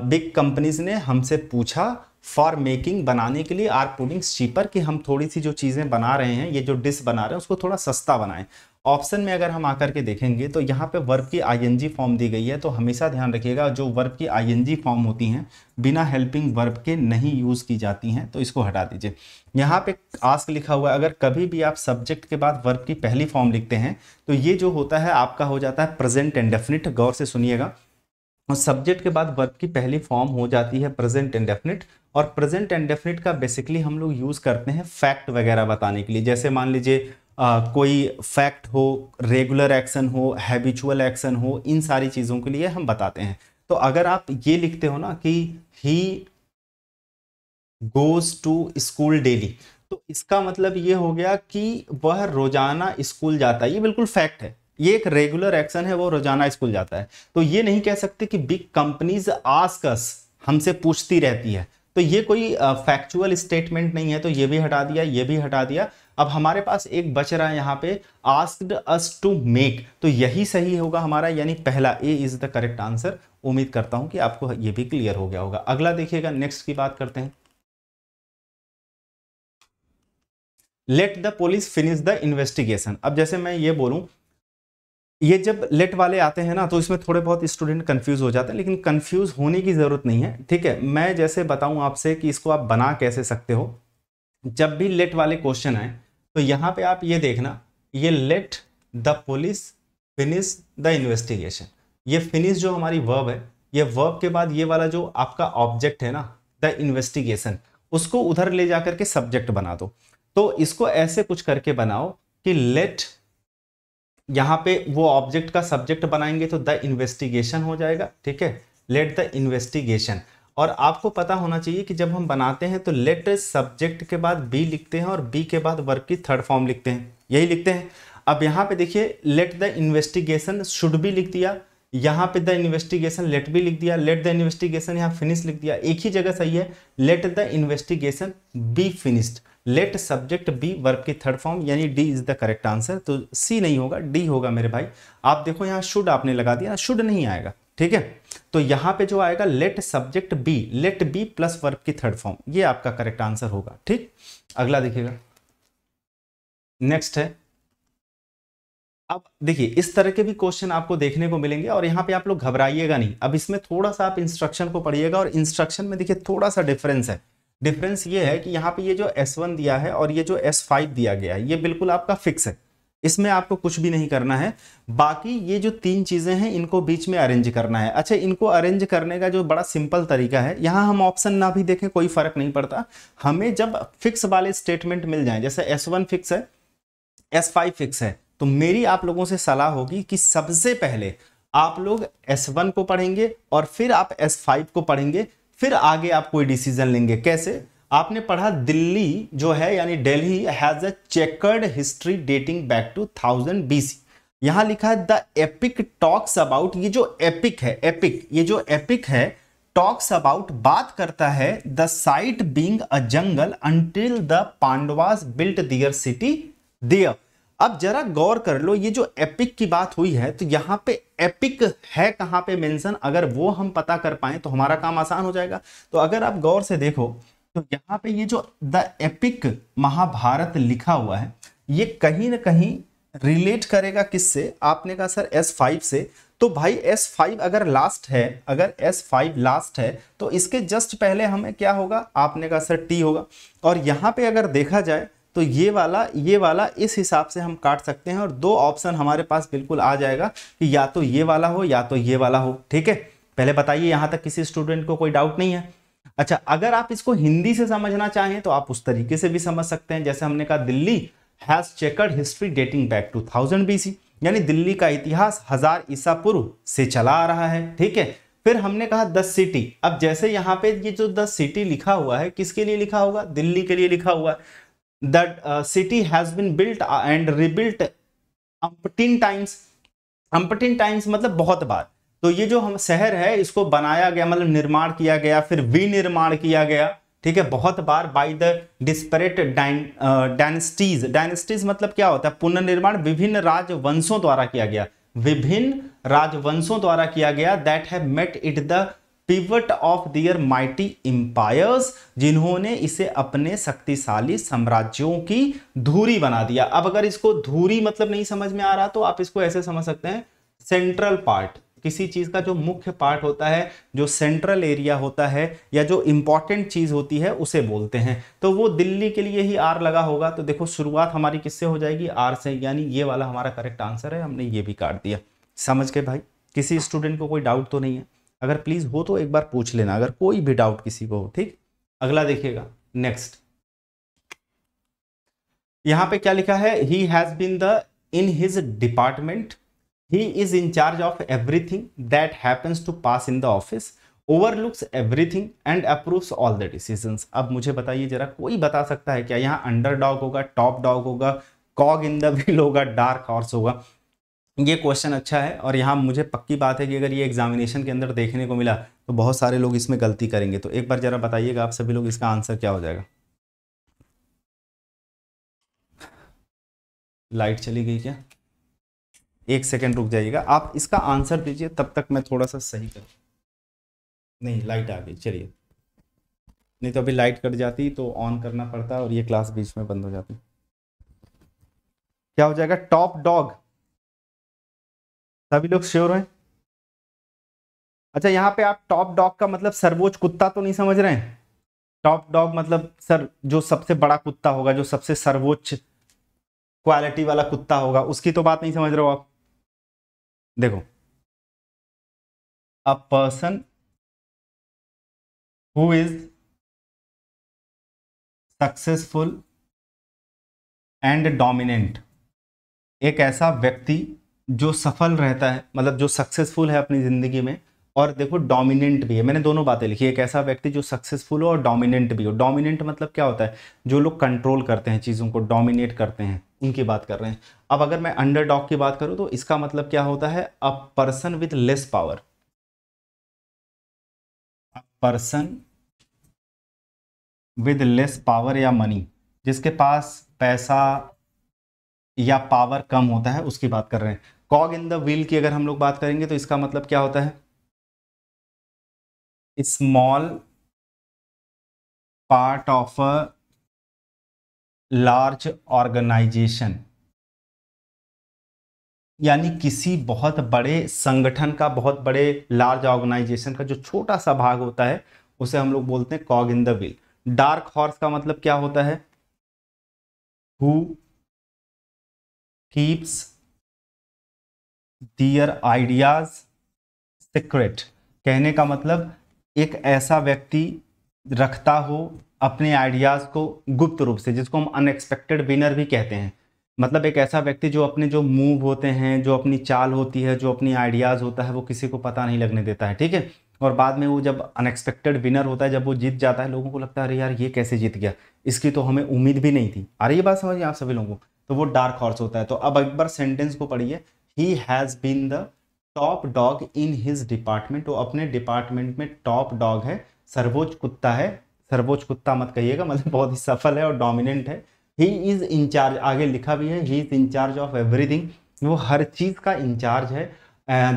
बिग कंपनीज ने हमसे पूछा फॉर मेकिंग बनाने के लिए आर पुडिंग्स चीपर कि हम थोड़ी सी जो चीज़ें बना रहे हैं ये जो डिश बना रहे हैं उसको थोड़ा सस्ता बनाएं ऑप्शन में अगर हम आकर के देखेंगे तो यहाँ पे वर्ब की आईएनजी फॉर्म दी गई है तो हमेशा ध्यान रखिएगा जो वर्ब की आईएनजी फॉर्म होती हैं बिना हेल्पिंग वर्ब के नहीं यूज़ की जाती हैं तो इसको हटा दीजिए यहाँ पे आस्क लिखा हुआ है अगर कभी भी आप सब्जेक्ट के बाद वर्ब की पहली फॉर्म लिखते हैं तो ये जो होता है आपका हो जाता है प्रेजेंट एंड डेफिनिट गौर से सुनिएगा और सब्जेक्ट के बाद वर्ब की पहली फॉर्म हो जाती है प्रेजेंट एंड और प्रेजेंट एंड डेफिनिट का बेसिकली हम लोग यूज़ करते हैं फैक्ट वगैरह बताने के लिए जैसे मान लीजिए कोई फैक्ट हो रेगुलर एक्शन हो हैबिचुअल एक्शन हो इन सारी चीज़ों के लिए हम बताते हैं तो अगर आप ये लिखते हो ना कि he goes to school daily तो इसका मतलब ये हो गया कि वह रोजाना स्कूल जाता है ये बिल्कुल फैक्ट है ये एक रेगुलर एक्शन है वो रोजाना स्कूल जाता है तो ये नहीं कह सकते कि बिग कंपनीज कस हमसे पूछती रहती है तो ये कोई फैक्चुअल स्टेटमेंट नहीं है तो ये भी हटा दिया ये भी हटा दिया अब हमारे पास एक बच रहा है यहाँ पे आस्क्ड अस टू मेक तो यही सही होगा हमारा यानी पहला A is the correct answer उम्मीद करता हूँ कि आपको ये भी क्लियर हो गया होगा अगला देखिएगा नेक्स्ट की बात करते हैं let the police finish the investigation अब जैसे मैं ये बोलूँ ये जब लेट वाले आते हैं ना तो इसमें थोड़े बहुत स्टूडेंट कंफ्यूज हो जाते हैं लेकिन कंफ्यूज होने की ज़रूरत नहीं है ठीक है मैं जैसे बताऊं आपसे कि इसको आप बना कैसे सकते हो जब भी लेट वाले क्वेश्चन आए तो यहाँ पे आप ये देखना ये let the police finish the investigation ये फिनिश जो हमारी वर्ब है ये वर्ब के बाद ये वाला जो आपका ऑब्जेक्ट है ना द इन्वेस्टिगेशन उसको उधर ले जा करके सब्जेक्ट बना दो तो इसको ऐसे कुछ करके बनाओ कि लेट यहाँ पे वो ऑब्जेक्ट का सब्जेक्ट बनाएंगे तो द इन्वेस्टिगेशन हो जाएगा ठीक है लेट द इन्वेस्टिगेशन और आपको पता होना चाहिए कि जब हम बनाते हैं तो लेट सब्जेक्ट के बाद बी लिखते हैं और बी के बाद वर्क की थर्ड फॉर्म लिखते हैं यही लिखते हैं अब यहाँ पे देखिए लेट द इन्वेस्टिगेशन शुड भी लिख दिया यहाँ पे द इन्वेस्टिगेशन लेट भी लिख दिया लेट द इन्वेस्टिगेशन यहाँ फिनिश लिख दिया एक ही जगह सही है let the investigation be finished let subject be verb की थर्ड फॉर्म यानी D is the correct answer तो सी नहीं होगा डी होगा मेरे भाई आप देखो यहाँ शुड आपने लगा दिया शुड नहीं आएगा ठीक है तो यहां पे जो आएगा let subject be let be plus verb की थर्ड फॉर्म ये आपका करेक्ट आंसर होगा ठीक अगला देखिएगा नेक्स्ट है अब देखिए इस तरह के भी क्वेश्चन आपको देखने को मिलेंगे और यहां पे आप लोग घबराइएगा नहीं अब इसमें थोड़ा सा आप इंस्ट्रक्शन को पढ़िएगा और इंस्ट्रक्शन में देखिए थोड़ा सा डिफरेंस है डिफरेंस ये है कि यहाँ पे ये जो S1 दिया है और ये जो S5 दिया गया है ये बिल्कुल आपका फिक्स है इसमें आपको कुछ भी नहीं करना है बाकी ये जो तीन चीज़ें हैं इनको बीच में अरेंज करना है अच्छा इनको अरेंज करने का जो बड़ा सिंपल तरीका है यहाँ हम ऑप्शन ना भी देखें कोई फ़र्क नहीं पड़ता हमें जब फिक्स वाले स्टेटमेंट मिल जाएं जैसे एस वन फिक्स है एस फाइव फिक्स है तो मेरी आप लोगों से सलाह होगी कि सबसे पहले आप लोग एस वन को पढ़ेंगे और फिर आप एस फाइव को पढ़ेंगे फिर आगे आप कोई डिसीजन लेंगे कैसे आपने पढ़ा दिल्ली जो है यानी Delhi has a chequered history dating back to thousand BC यहां लिखा है द एपिक टॉक्स अबाउट ये जो एपिक है एपिक ये जो एपिक है टॉक्स अबाउट बात करता है the site being a jungle until the Pandavas built their city there अब जरा गौर कर लो ये जो एपिक की बात हुई है तो यहां पे एपिक है कहां पे मेंशन अगर वो हम पता कर पाए तो हमारा काम आसान हो जाएगा तो अगर आप गौर से देखो तो यहाँ पे ये जो द एपिक महाभारत लिखा हुआ है ये कहीं ना कहीं रिलेट करेगा किससे आपने कहा सर एस फाइव से तो भाई एस फाइव अगर लास्ट है अगर एस फाइव लास्ट है तो इसके जस्ट पहले हमें क्या होगा आपने कहा सर टी होगा और यहाँ पे अगर देखा जाए तो ये वाला ये वाला इस हिसाब से हम काट सकते हैं और दो ऑप्शन हमारे पास बिल्कुल आ जाएगा कि या तो ये वाला हो या तो ये वाला हो ठीक है पहले बताइए यहाँ तक किसी स्टूडेंट को कोई डाउट नहीं है अच्छा अगर आप इसको हिंदी से समझना चाहें तो आप उस तरीके से भी समझ सकते हैं जैसे हमने कहा Delhi has chequered history dating back to thousand B यानी दिल्ली का इतिहास हजार ईसा पूर्व से चला आ रहा है ठीक है फिर हमने कहा द सिटी अब जैसे यहाँ पे ये जो द सिटी लिखा हुआ है किसके लिए लिखा होगा दिल्ली के लिए लिखा हुआ है the city has been built and rebuilt umpteen times umpteen times मतलब बहुत बार तो ये जो हम शहर है इसको बनाया गया मतलब निर्माण किया गया फिर विनिर्माण किया गया ठीक है बहुत बार by the disparate dynasties dynasties मतलब क्या होता है पुनर्निर्माण विभिन्न राजवंशों द्वारा किया गया विभिन्न राजवंशों द्वारा किया गया दैट है made it the pivot of their mighty empires जिन्होंने इसे अपने शक्तिशाली साम्राज्यों की धूरी बना दिया अब अगर इसको धूरी मतलब नहीं समझ में आ रहा तो आप इसको ऐसे समझ सकते हैं सेंट्रल पार्ट किसी चीज़ का जो मुख्य पार्ट होता है जो सेंट्रल एरिया होता है या जो इम्पॉर्टेंट चीज़ होती है उसे बोलते हैं तो वो दिल्ली के लिए ही आर लगा होगा तो देखो शुरुआत हमारी किससे हो जाएगी आर से यानी ये वाला हमारा करेक्ट आंसर है हमने ये भी काट दिया समझ के भाई किसी स्टूडेंट को कोई डाउट तो नहीं है अगर प्लीज़ हो तो एक बार पूछ लेना अगर कोई भी डाउट किसी को हो ठीक अगला देखिएगा नेक्स्ट यहाँ पे क्या लिखा है he has been the in his department he is in charge of everything that happens to pass in the office overlooks everything and approve all the decisions अब मुझे बताइए जरा कोई बता सकता है क्या यहाँ अंडर डॉग होगा टॉप डॉग होगा कॉग इन दिल होगा डार्क हॉर्स होगा ये क्वेश्चन अच्छा है और यहाँ मुझे पक्की बात है कि अगर ये एग्जामिनेशन के अंदर देखने को मिला तो बहुत सारे लोग इसमें गलती करेंगे तो एक बार जरा बताइएगा आप सभी लोग इसका आंसर क्या हो जाएगा लाइट चली गई क्या एक सेकेंड रुक जाइएगा आप इसका आंसर दीजिए तब तक मैं थोड़ा सा सही करूँ नहीं लाइट आ गई चलिए नहीं तो अभी लाइट कट जाती तो ऑन करना पड़ता और ये क्लास बीच में बंद हो जाती क्या हो जाएगा टॉप डॉग सभी लोग श्योर हैं अच्छा यहाँ पे आप टॉप डॉग का मतलब सर्वोच्च कुत्ता तो नहीं समझ रहे हैं टॉप डॉग मतलब सर जो सबसे बड़ा कुत्ता होगा जो सबसे सर्वोच्च क्वालिटी वाला कुत्ता होगा उसकी तो बात नहीं समझ रहे हो आप देखो a person who is successful and dominant एक ऐसा व्यक्ति जो सफल रहता है मतलब जो सक्सेसफुल है अपनी ज़िंदगी में और देखो डोमिनेंट भी है मैंने दोनों बातें लिखी एक ऐसा व्यक्ति जो सक्सेसफुल हो और डोमिनेंट भी हो डोमिनेंट मतलब क्या होता है जो लोग कंट्रोल करते हैं चीज़ों को डोमिनेट करते हैं उनकी बात कर रहे हैं अब अगर मैं अंडर डॉग की बात करूँ तो इसका मतलब क्या होता है a person with less power person with less power या मनी जिसके पास पैसा या पावर कम होता है उसकी बात कर रहे हैं कॉग इन द व्हील की अगर हम लोग बात करेंगे तो इसका मतलब क्या होता है small part of a large organization यानी किसी बहुत बड़े संगठन का बहुत बड़े लार्ज ऑर्गेनाइजेशन का जो छोटा सा भाग होता है उसे हम लोग बोलते हैं cog in the wheel dark horse का मतलब क्या होता है who keeps their ideas secret कहने का मतलब एक ऐसा व्यक्ति रखता हो अपने आइडियाज़ को गुप्त रूप से जिसको हम अनएक्सपेक्टेड विनर भी कहते हैं मतलब एक ऐसा व्यक्ति जो अपने जो मूव होते हैं जो अपनी चाल होती है जो अपनी आइडियाज़ होता है वो किसी को पता नहीं लगने देता है ठीक है और बाद में वो जब अनएक्सपेक्टेड विनर होता है जब वो जीत जाता है लोगों को लगता है अरे यार ये कैसे जीत गया इसकी तो हमें उम्मीद भी नहीं थी अरे ये बात समझिए आप सभी लोगों को तो वो डार्क हॉर्स होता है तो अब एक बार सेंटेंस को पढ़िए he has been the top dog in his department वो अपने डिपार्टमेंट में टॉप डॉग है सर्वोच्च कुत्ता है सर्वोच्च कुत्ता मत कहिएगा मतलब बहुत ही सफल है और डोमिनेंट है ही इज़ इंचार्ज आगे लिखा भी है he is in charge of everything वो हर चीज़ का इंचार्ज है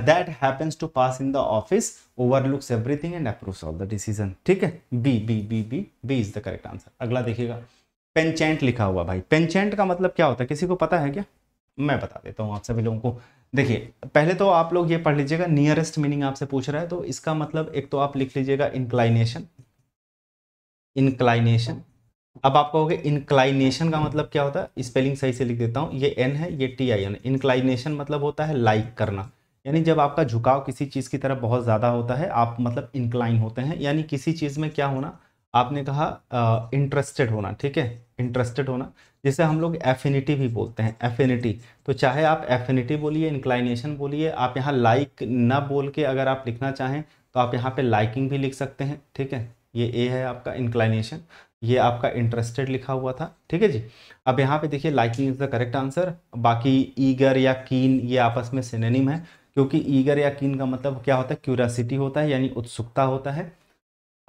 that happens to pass in the office overlooks everything and approves of the decision ठीक है B B B B B is the correct answer अगला देखिएगा पेंचेंट लिखा हुआ भाई पेंचेंट का मतलब क्या होता है किसी को पता है क्या मैं बता देता हूँ आप सभी लोगों को देखिए पहले तो आप लोग ये पढ़ लीजिएगा नियरेस्ट मीनिंग आपसे पूछ रहा है तो इसका मतलब एक तो आप लिख लीजिएगा इंक्लाइनेशन इंक्लाइनेशन अब आप कहोगे इंक्लाइनेशन का मतलब क्या होता है स्पेलिंग सही से लिख देता हूँ ये एन है ये टी आई एन इंक्लाइनेशन मतलब होता है लाइक करना यानी जब आपका झुकाव किसी चीज़ की तरफ बहुत ज़्यादा होता है आप मतलब इंक्लाइन होते हैं यानी किसी चीज़ में क्या होना आपने कहा इंटरेस्टेड होना ठीक है इंटरेस्टेड होना जिसे हम लोग एफिनिटी भी बोलते हैं एफिनिटी तो चाहे आप एफिनिटी बोलिए इंक्लाइनेशन बोलिए आप यहाँ लाइक ना बोल के अगर आप लिखना चाहें तो आप यहाँ पे लाइकिंग भी लिख सकते हैं ठीक है ये ए है आपका इंक्लाइनेशन ये आपका इंटरेस्टेड लिखा हुआ था ठीक है जी अब यहाँ पे देखिए liking is the correct answer बाकी ईगर या कीन ये आपस में सिनेनिम है क्योंकि ईगर या कीन का मतलब क्या होता है क्यूरासिटी होता है यानी उत्सुकता होता है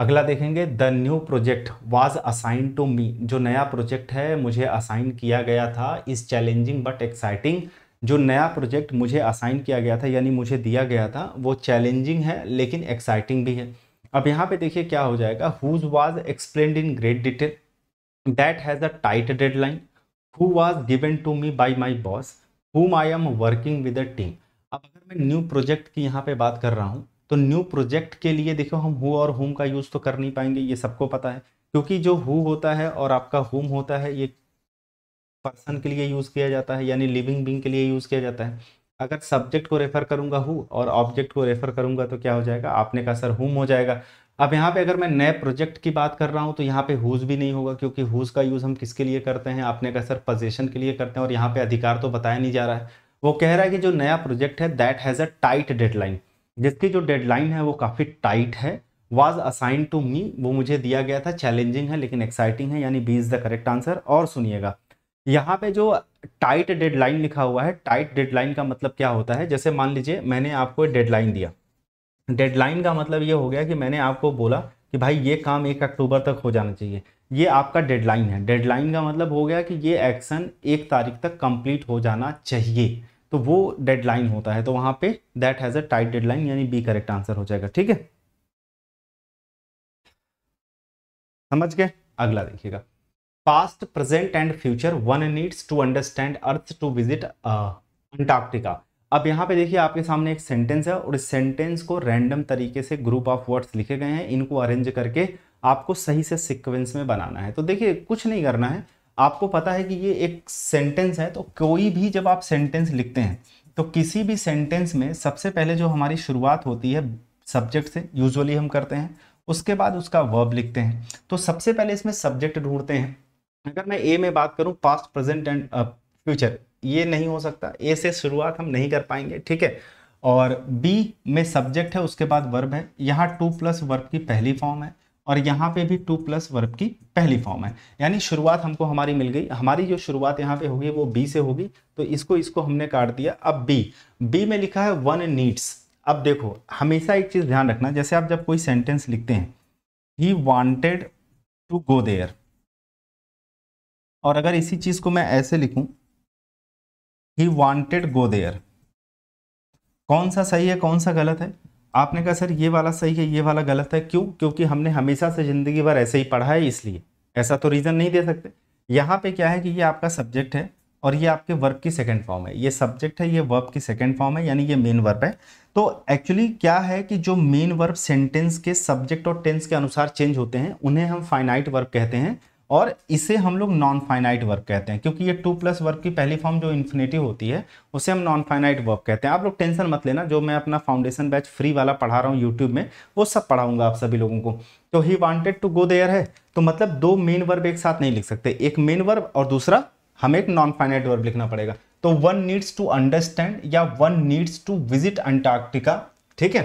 अगला देखेंगे the new project was assign to me जो नया प्रोजेक्ट है मुझे असाइन किया गया था इस चैलेंजिंग बट एक्साइटिंग जो नया प्रोजेक्ट मुझे असाइन किया गया था यानी मुझे दिया गया था वो चैलेंजिंग है लेकिन एक्साइटिंग भी है अब यहाँ पे देखिए क्या हो जाएगा whose was explain in great detail that has a tight deadline who was given to me by my boss whom I am working with a team अब अगर मैं न्यू प्रोजेक्ट की यहाँ पे बात कर रहा हूँ तो न्यू प्रोजेक्ट के लिए देखो हम हु और होम का यूज़ तो कर नहीं पाएंगे ये सबको पता है क्योंकि जो हु होता है और आपका होम होता है ये पर्सन के लिए यूज़ किया जाता है यानी लिविंग बींग के लिए यूज़ किया जाता है अगर सब्जेक्ट को रेफ़र करूँगा हु और ऑब्जेक्ट को रेफ़र करूँगा तो क्या हो जाएगा आपने कहा सर हुम हो जाएगा अब यहाँ पे अगर मैं नए प्रोजेक्ट की बात कर रहा हूँ तो यहाँ पे हुज भी नहीं होगा क्योंकि हुज का यूज़ हम किसके लिए करते हैं आपने कहा सर पोजेशन के लिए करते हैं और यहाँ पे अधिकार तो बताया नहीं जा रहा है वो कह रहा है कि जो नया प्रोजेक्ट है that has a tight deadline जिसकी जो डेडलाइन है वो काफ़ी टाइट है वाज असाइन टू मी वो मुझे दिया गया था चैलेंजिंग है लेकिन एक्साइटिंग है यानी B is the correct answer और सुनिएगा यहाँ पे जो टाइट डेडलाइन लिखा हुआ है टाइट डेडलाइन का मतलब क्या होता है जैसे मान लीजिए मैंने आपको डेडलाइन दिया डेडलाइन का मतलब ये हो गया कि मैंने आपको बोला कि भाई ये काम एक अक्टूबर तक हो जाना चाहिए ये आपका डेडलाइन है डेडलाइन का मतलब हो गया कि ये एक्शन एक तारीख तक कंप्लीट हो जाना चाहिए तो वो डेडलाइन होता है तो वहां पे that has a tight deadline यानी बी करेक्ट आंसर हो जाएगा ठीक है समझ गए अगला देखिएगा past present and future one needs to understand earth to visit Antarctica अब यहां पे देखिए आपके सामने एक सेंटेंस है और इस सेंटेंस को रैंडम तरीके से ग्रुप ऑफ वर्ड्स लिखे गए हैं इनको अरेंज करके आपको सही से सिक्वेंस में बनाना है तो देखिए कुछ नहीं करना है आपको पता है कि ये एक सेंटेंस है तो कोई भी जब आप सेंटेंस लिखते हैं तो किसी भी सेंटेंस में सबसे पहले जो हमारी शुरुआत होती है सब्जेक्ट से यूजुअली हम करते हैं उसके बाद उसका वर्ब लिखते हैं तो सबसे पहले इसमें सब्जेक्ट ढूंढते हैं अगर मैं ए में बात करूं पास्ट प्रेजेंट एंड फ्यूचर ये नहीं हो सकता ए से शुरुआत हम नहीं कर पाएंगे ठीक है और बी में सब्जेक्ट है उसके बाद वर्ब है यहाँ टू प्लस वर्ब की पहली फॉर्म है और यहाँ पे भी टू प्लस वर्ब की पहली फॉर्म है यानी शुरुआत हमको हमारी मिल गई हमारी जो शुरुआत यहाँ पे होगी वो बी से होगी तो इसको इसको हमने काट दिया अब बी बी में लिखा है वन नीड्स अब देखो हमेशा एक चीज़ ध्यान रखना जैसे आप जब कोई सेंटेंस लिखते हैं he wanted to go there और अगर इसी चीज़ को मैं ऐसे लिखूँ ही वॉन्टेड गो देयर कौन सा सही है कौन सा गलत है आपने कहा सर ये वाला सही है ये वाला गलत है क्यों क्योंकि हमने हमेशा से ज़िंदगी भर ऐसे ही पढ़ा है इसलिए ऐसा तो रीज़न नहीं दे सकते यहाँ पे क्या है कि ये आपका सब्जेक्ट है और ये आपके वर्ब की सेकेंड फॉर्म है ये सब्जेक्ट है ये वर्ब की सेकेंड फॉर्म है यानी ये मेन वर्ब है तो एक्चुअली क्या है कि जो मेन वर्ब सेंटेंस के सब्जेक्ट और टेंस के अनुसार चेंज होते हैं उन्हें हम फाइनाइट वर्ब कहते हैं और इसे हम लोग नॉन फाइनाइट वर्क कहते हैं क्योंकि ये टू प्लस वर्क की पहली फॉर्म जो इन्फिनेटिव होती है उसे हम नॉन फाइनाइट वर्क कहते हैं आप लोग टेंशन मत लेना जो मैं अपना फाउंडेशन बैच फ्री वाला पढ़ा रहा हूँ यूट्यूब में वो सब पढ़ाऊंगा आप सभी लोगों को तो he wanted to go there है तो मतलब दो मेन वर्ब एक साथ नहीं लिख सकते एक मेन वर्ब और दूसरा हमें एक नॉन फाइनाइट वर्ब लिखना पड़ेगा तो वन नीड्स टू अंडरस्टैंड या one needs to visit Antarctica ठीक है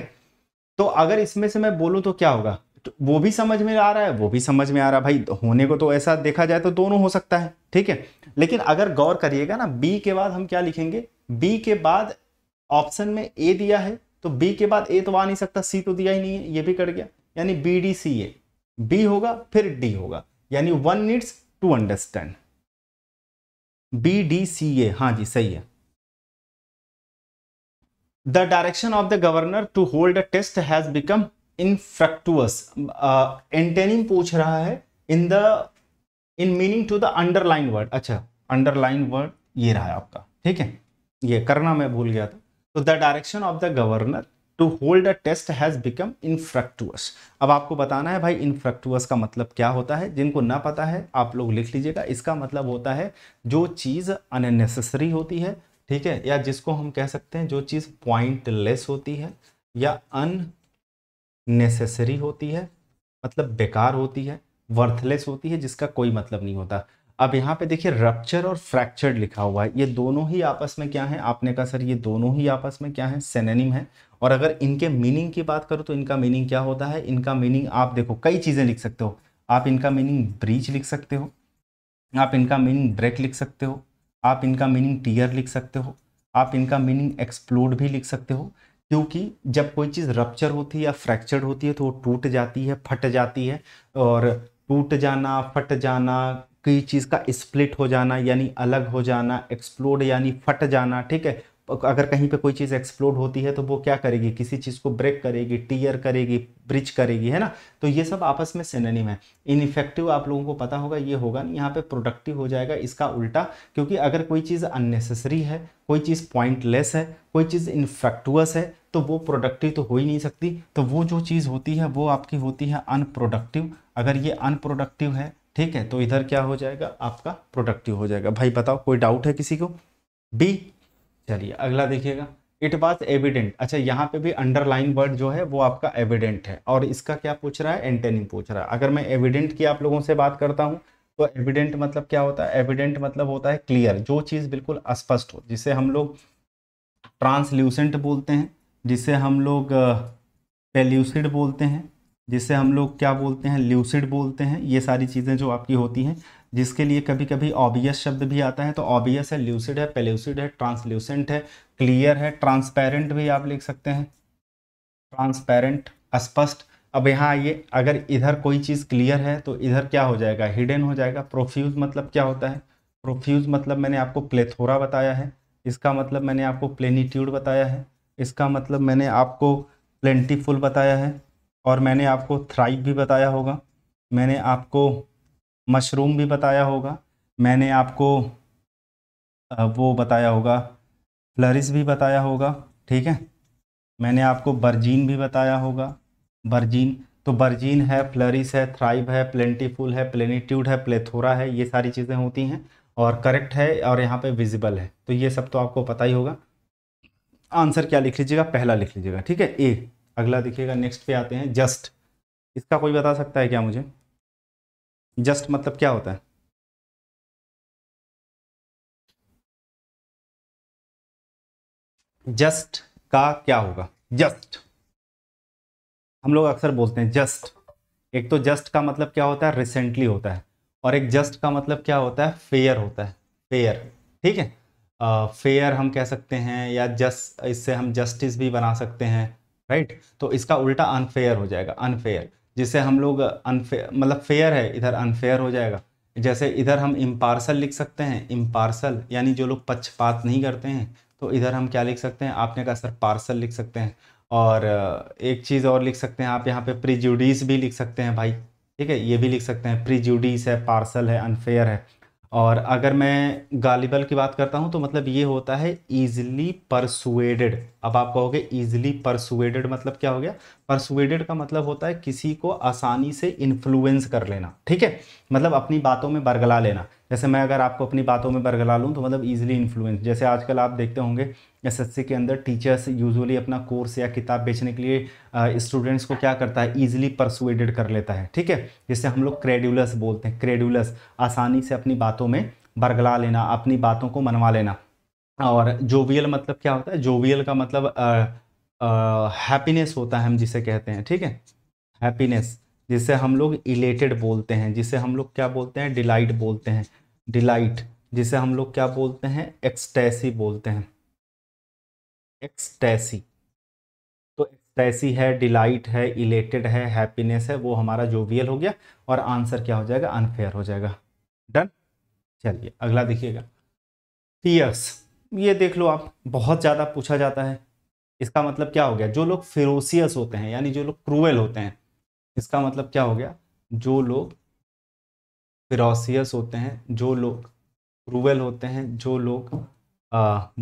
तो अगर इसमें से मैं बोलूँ तो क्या होगा तो वो भी समझ में आ रहा है वो भी समझ में आ रहा है भाई होने को तो ऐसा देखा जाए तो दोनों हो सकता है ठीक है लेकिन अगर गौर करिएगा ना बी के बाद हम क्या लिखेंगे बी के बाद ऑप्शन में ए दिया है तो बी के बाद ए तो आ नहीं सकता सी तो दिया ही नहीं है ये भी कट गया यानी B D C A B होगा फिर डी होगा यानी one needs to understand B D C A हाँ जी सही है the direction of the governor to hold a test has become infructuous antonym uh, पूछ रहा है in the in meaning to the underline word अच्छा अंडरलाइन वर्ड ये रहा है आपका ठीक है ये करना मैं भूल गया था तो the direction of the governor to hold a test has become infructuous अब आपको बताना है भाई इनफ्रक्टुअस का मतलब क्या होता है जिनको ना पता है आप लोग लिख लीजिएगा इसका मतलब होता है जो चीज़ अननेसेसरी होती है ठीक है या जिसको हम कह सकते हैं जो चीज़ पॉइंटलेस होती है या अन नेसेसरी होती है मतलब बेकार होती है वर्थलेस होती है जिसका कोई मतलब नहीं होता अब यहाँ पे देखिए रप्चर और फ्रैक्चर लिखा हुआ है ये दोनों ही आपस में क्या है आपने कहा सर ये दोनों ही आपस में क्या है सेनेनिम है और अगर इनके मीनिंग की बात करो तो इनका मीनिंग क्या होता है इनका मीनिंग आप देखो कई चीज़ें लिख सकते हो आप इनका मीनिंग ब्रीच लिख सकते हो आप इनका मीनिंग ब्रेक लिख सकते हो आप इनका मीनिंग टीयर लिख सकते हो आप इनका मीनिंग एक्सप्लोड भी लिख सकते हो क्योंकि जब कोई चीज़ रप्चर होती है या फ्रैक्चर होती है तो वो टूट जाती है फट जाती है और टूट जाना फट जाना कई चीज़ का स्प्लिट हो जाना यानी अलग हो जाना एक्सप्लोड यानी फट जाना ठीक है अगर कहीं पे कोई चीज़ एक्सप्लोड होती है तो वो क्या करेगी किसी चीज़ को ब्रेक करेगी टीयर करेगी ब्रिज करेगी है ना तो ये सब आपस में सिनेनिम है इनफेक्टिव आप लोगों को पता होगा ये होगा ना यहाँ पे प्रोडक्टिव हो जाएगा इसका उल्टा क्योंकि अगर कोई चीज़ अननेसेसरी है कोई चीज़ पॉइंटलेस है कोई चीज़ इन्फेक्टुअस है तो वो प्रोडक्टिव तो हो ही नहीं सकती तो वो जो चीज़ होती है वो आपकी होती है अनप्रोडक्टिव अगर ये अनप्रोडक्टिव है ठीक है तो इधर क्या हो जाएगा आपका प्रोडक्टिव हो जाएगा भाई बताओ कोई डाउट है किसी को बी चलिए अगला देखिएगा इट वॉज एविडेंट अच्छा यहाँ पे भी अंडरलाइन वर्ड जो है वो आपका एविडेंट है और इसका क्या पूछ रहा है एंटेनिंग पूछ रहा है अगर मैं एविडेंट की आप लोगों से बात करता हूँ तो एविडेंट मतलब क्या होता है एविडेंट मतलब होता है क्लियर जो चीज़ बिल्कुल अस्पष्ट हो जिसे हम लोग ट्रांसल्यूसेंट बोलते हैं जिसे हम लोग पेल्यूसिड बोलते हैं जिसे हम लोग क्या बोलते हैं ल्यूसिड बोलते हैं ये सारी चीज़ें जो आपकी होती हैं जिसके लिए कभी कभी ऑबियस शब्द भी आता है तो ऑबियस है ल्यूसिड है पेल्यूसिड है ट्रांसल्यूसेंट है क्लियर है ट्रांसपेरेंट भी आप लिख सकते हैं ट्रांसपेरेंट स्पष्ट अब यहाँ आइए अगर इधर कोई चीज़ क्लियर है तो इधर क्या हो जाएगा हिडन हो जाएगा प्रोफ्यूज मतलब क्या होता है प्रोफ्यूज मतलब मैंने आपको प्लेथोरा बताया है इसका मतलब मैंने आपको प्लेनीट्यूड बताया है इसका मतलब मैंने आपको प्लेंटीफुल बताया है और मैंने आपको थ्राइव भी बताया होगा मैंने आपको मशरूम भी बताया होगा मैंने आपको वो बताया होगा फ्लरिस भी बताया होगा ठीक है मैंने आपको बर्जीन भी बताया होगा बर्जीन तो बर्जीन है फ्लरिस है थ्राइव है प्लेंटीफुल है प्लेनीट्यूड है प्लेथोरा है ये सारी चीज़ें होती हैं और करेक्ट है और यहाँ पे विजिबल है तो ये सब तो आपको पता ही होगा आंसर क्या लिख लीजिएगा पहला लिख लीजिएगा ठीक है ए अगला देखिएगा नेक्स्ट पे आते हैं जस्ट इसका कोई बता सकता है क्या मुझे जस्ट मतलब क्या होता है जस्ट का क्या होगा जस्ट हम लोग अक्सर बोलते हैं जस्ट एक तो जस्ट का मतलब क्या होता है रिसेंटली होता है और एक जस्ट का मतलब क्या होता है फेयर होता है फेयर ठीक है फेयर हम कह सकते हैं या जस इससे हम जस्टिस भी बना सकते हैं राइट तो इसका उल्टा अनफेयर हो जाएगा अनफेयर जिससे हम लोग अनफेयर मतलब फेयर है इधर अनफेयर हो जाएगा जैसे इधर हम इम्पार्सल लिख सकते हैं इम्पार्सल यानी जो लोग पक्षपात नहीं करते हैं तो इधर हम क्या लिख सकते हैं आपने कहा सर पार्सल लिख सकते हैं और एक चीज़ और लिख सकते हैं आप यहाँ पे प्रिजुडिस भी लिख सकते हैं भाई ठीक है ये भी लिख सकते हैं प्रिजुडिस है पार्सल है अनफेयर है और अगर मैं गालिबल की बात करता हूँ तो मतलब ये होता है ईजिली परसुएडेड अब आप कहोगे ईजिली परसुएडेड मतलब क्या हो गया परसुएडेड का मतलब होता है किसी को आसानी से इन्फ्लुएंस कर लेना ठीक है मतलब अपनी बातों में बरगला लेना जैसे मैं अगर आपको अपनी बातों में बरगला लूँ तो मतलब ईजिली इन्फ्लुएंस जैसे आजकल आप देखते होंगे एसएससी के अंदर टीचर्स यूजुअली अपना कोर्स या किताब बेचने के लिए स्टूडेंट्स को क्या करता है ईजिली परसुएडेड कर लेता है ठीक है जिससे हम लोग क्रेडुलस बोलते हैं क्रेडुलस आसानी से अपनी बातों में बरगला लेना अपनी बातों को मनवा लेना और जोवियल मतलब क्या होता है जोवियल का मतलब हैप्पीनेस होता है हम जिसे कहते हैं ठीक है हैप्पीनेस जिसे हम लोग इलेटेड बोलते हैं जिसे हम लोग क्या बोलते हैं डिलाइट बोलते हैं डिलाइट जिसे हम लोग क्या बोलते हैं एक्सटेसी बोलते हैं एक्सटेसी तो एक्सटेसी है डिलाइट है इलेटेड है हैप्पीनेस है वो हमारा जोवियल हो गया और आंसर क्या हो जाएगा अनफेयर हो जाएगा डन चलिए अगला देखिएगा फियर्स ये देख लो आप बहुत ज़्यादा पूछा जाता है इसका मतलब क्या हो गया जो लोग फिरोसियस होते हैं यानी जो लोग क्रूएल होते हैं इसका मतलब क्या हो गया जो लोग फिरोसियस होते हैं जो लोग क्रूएल होते हैं जो लोग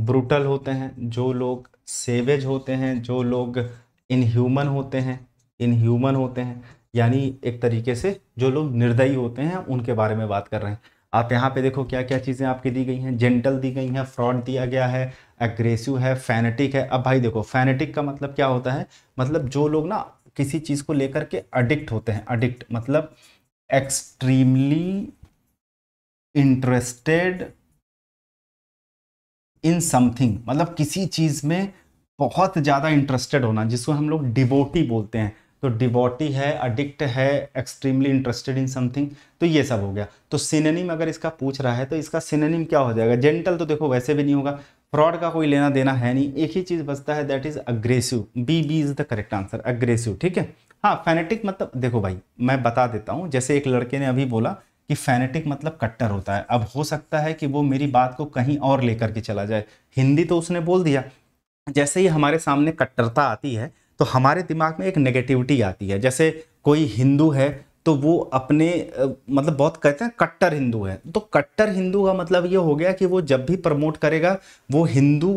ब्रूटल होते हैं जो लोग सेवेज होते हैं जो लोग इनह्यूमन होते हैं इनह्यूमन होते हैं यानी एक तरीके से जो लोग निर्दयी होते हैं उनके बारे में बात कर रहे हैं आप यहाँ पे देखो क्या क्या चीज़ें आपकी दी गई हैं जेंटल दी गई हैं फ्रॉड दिया गया है एग्रेसिव है फैनेटिक है अब भाई देखो फैनेटिक का मतलब क्या होता है मतलब जो लोग ना किसी चीज़ को लेकर के अडिक्ट होते हैं अडिक्ट मतलब एक्सट्रीमली इंटरेस्टेड इन समथिंग मतलब किसी चीज़ में बहुत ज़्यादा इंटरेस्टेड होना जिसको हम लोग डिवोटी बोलते हैं तो डिवोटी है अडिक्ट है एक्सट्रीमली इंटरेस्टेड इन समथिंग तो ये सब हो गया तो सिनेनिम अगर इसका पूछ रहा है तो इसका सिनेनिम क्या हो जाएगा जेंटल तो देखो वैसे भी नहीं होगा फ्रॉड का कोई लेना देना है नहीं एक ही चीज़ बचता है that is aggressive B B is the correct answer aggressive ठीक है हाँ फैनेटिक मतलब देखो भाई मैं बता देता हूँ जैसे एक लड़के ने अभी बोला कि फैनेटिक मतलब कट्टर होता है अब हो सकता है कि वो मेरी बात को कहीं और लेकर के चला जाए हिंदी तो उसने बोल दिया जैसे ही हमारे सामने कट्टरता आती है तो हमारे दिमाग में एक नेगेटिविटी आती है जैसे कोई हिंदू है तो वो अपने मतलब बहुत कहते हैं कट्टर हिंदू है तो कट्टर हिंदू का मतलब ये हो गया कि वो जब भी प्रमोट करेगा वो हिंदू